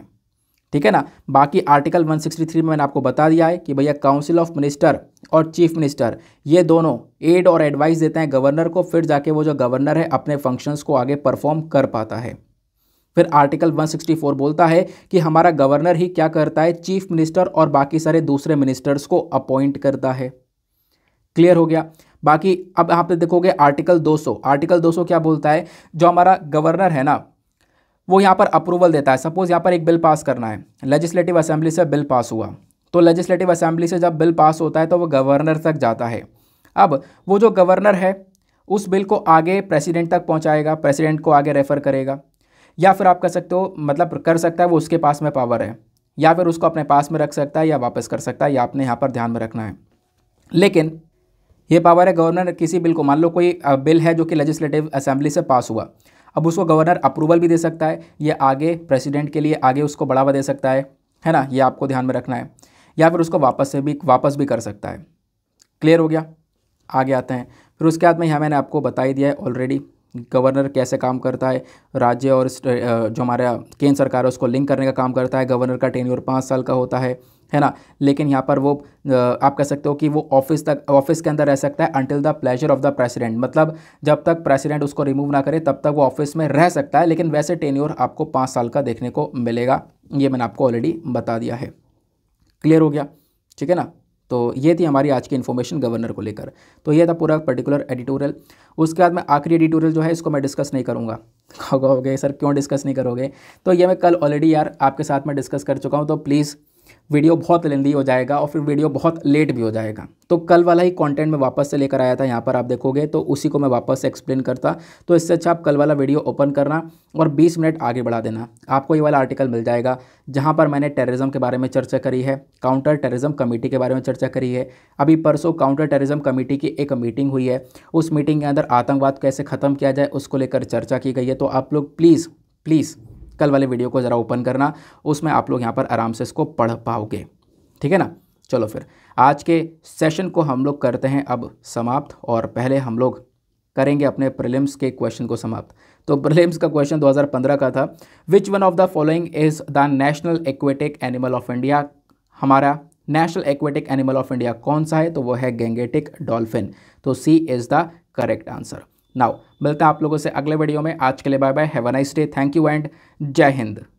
ठीक है ना बाकी आर्टिकल 163 में मैंने आपको बता दिया है कि भैया काउंसिल ऑफ मिनिस्टर और चीफ मिनिस्टर ये दोनों एड और एडवाइस देते हैं गवर्नर को फिर जाके वो जो गवर्नर है अपने फंक्शंस को आगे परफॉर्म कर पाता है फिर आर्टिकल 164 बोलता है कि हमारा गवर्नर ही क्या करता है चीफ मिनिस्टर और बाकी सारे दूसरे मिनिस्टर्स को अपॉइंट करता है क्लियर हो गया बाकी अब यहाँ पे देखोगे आर्टिकल 200 आर्टिकल 200 क्या बोलता है जो हमारा गवर्नर है ना वो यहाँ पर अप्रूवल देता है सपोज़ यहाँ पर एक बिल पास करना है लेजिस्लेटिव असेंबली से बिल पास हुआ तो लेजिस्लेटिव असेंबली से जब बिल पास होता है तो वो गवर्नर तक जाता है अब वो जो गवर्नर है उस बिल को आगे प्रेसिडेंट तक पहुँचाएगा प्रेसिडेंट को आगे रेफ़र करेगा या फिर आप कह सकते हो मतलब कर सकता है वो उसके पास में पावर है या फिर उसको अपने पास में रख सकता है या वापस कर सकता है या आपने यहाँ पर ध्यान में रखना है लेकिन ये पावर है गवर्नर किसी बिल को मान लो कोई बिल है जो कि लेजिस्लेटिव असेंबली से पास हुआ अब उसको गवर्नर अप्रूवल भी दे सकता है ये आगे प्रेसिडेंट के लिए आगे उसको बढ़ावा दे सकता है है ना ये आपको ध्यान में रखना है या फिर उसको वापस से भी वापस भी कर सकता है क्लियर हो गया आगे आते हैं फिर उसके बाद में यहाँ मैंने आपको बता ही दिया है ऑलरेडी गवर्नर कैसे काम करता है राज्य और जो हमारा केंद्र सरकार है उसको लिंक करने का काम करता है गवर्नर का टेन्योर पाँच साल का होता है है ना लेकिन यहाँ पर वो आप कह सकते हो कि वो ऑफिस तक ऑफिस के अंदर रह सकता है until the pleasure of the president मतलब जब तक प्रेसिडेंट उसको रिमूव ना करे तब तक वो ऑफिस में रह सकता है लेकिन वैसे टेन्योर आपको पाँच साल का देखने को मिलेगा ये मैंने आपको ऑलरेडी बता दिया है क्लियर हो गया ठीक है ना तो ये थी हमारी आज की इन्फॉर्मेशन गवर्नर को लेकर तो ये था पूरा पर्टिकुलर एडिटोरियल उसके बाद मैं आखिरी एडिटोरियल जो है इसको मैं डिस्कस नहीं करूँगा कहोगे सर क्यों डिस्कस नहीं करोगे तो ये मैं कल ऑलरेडी यार आपके साथ में डिस्कस कर चुका हूँ तो प्लीज़ वीडियो बहुत लेंदी हो जाएगा और फिर वीडियो बहुत लेट भी हो जाएगा तो कल वाला ही कंटेंट मैं वापस से लेकर आया था यहाँ पर आप देखोगे तो उसी को मैं वापस से एक्सप्लेन करता तो इससे अच्छा आप कल वाला वीडियो ओपन करना और 20 मिनट आगे बढ़ा देना आपको ये वाला आर्टिकल मिल जाएगा जहाँ पर मैंने टेररिज्म के बारे में चर्चा करी है काउंटर टेररिज्म कमेटी के बारे में चर्चा करी है अभी परसों काउंटर टेररिज्म कमेटी की एक मीटिंग हुई है उस मीटिंग के अंदर आतंकवाद कैसे ख़त्म किया जाए उसको लेकर चर्चा की गई है तो आप लोग प्लीज़ प्लीज़ कल वाले वीडियो को ज़रा ओपन करना उसमें आप लोग यहाँ पर आराम से इसको पढ़ पाओगे ठीक है ना चलो फिर आज के सेशन को हम लोग करते हैं अब समाप्त और पहले हम लोग करेंगे अपने प्रिलिम्स के क्वेश्चन को समाप्त तो प्रिलिम्स का क्वेश्चन 2015 का था which one of the following is the national aquatic animal of India हमारा national aquatic animal of India कौन सा है तो वो है गेंगेटिक डॉल्फिन तो C is the correct answer now मिलते हैं आप लोगों से अगले वीडियो में आज के लिए bye bye have a nice day thank you and जय हिंद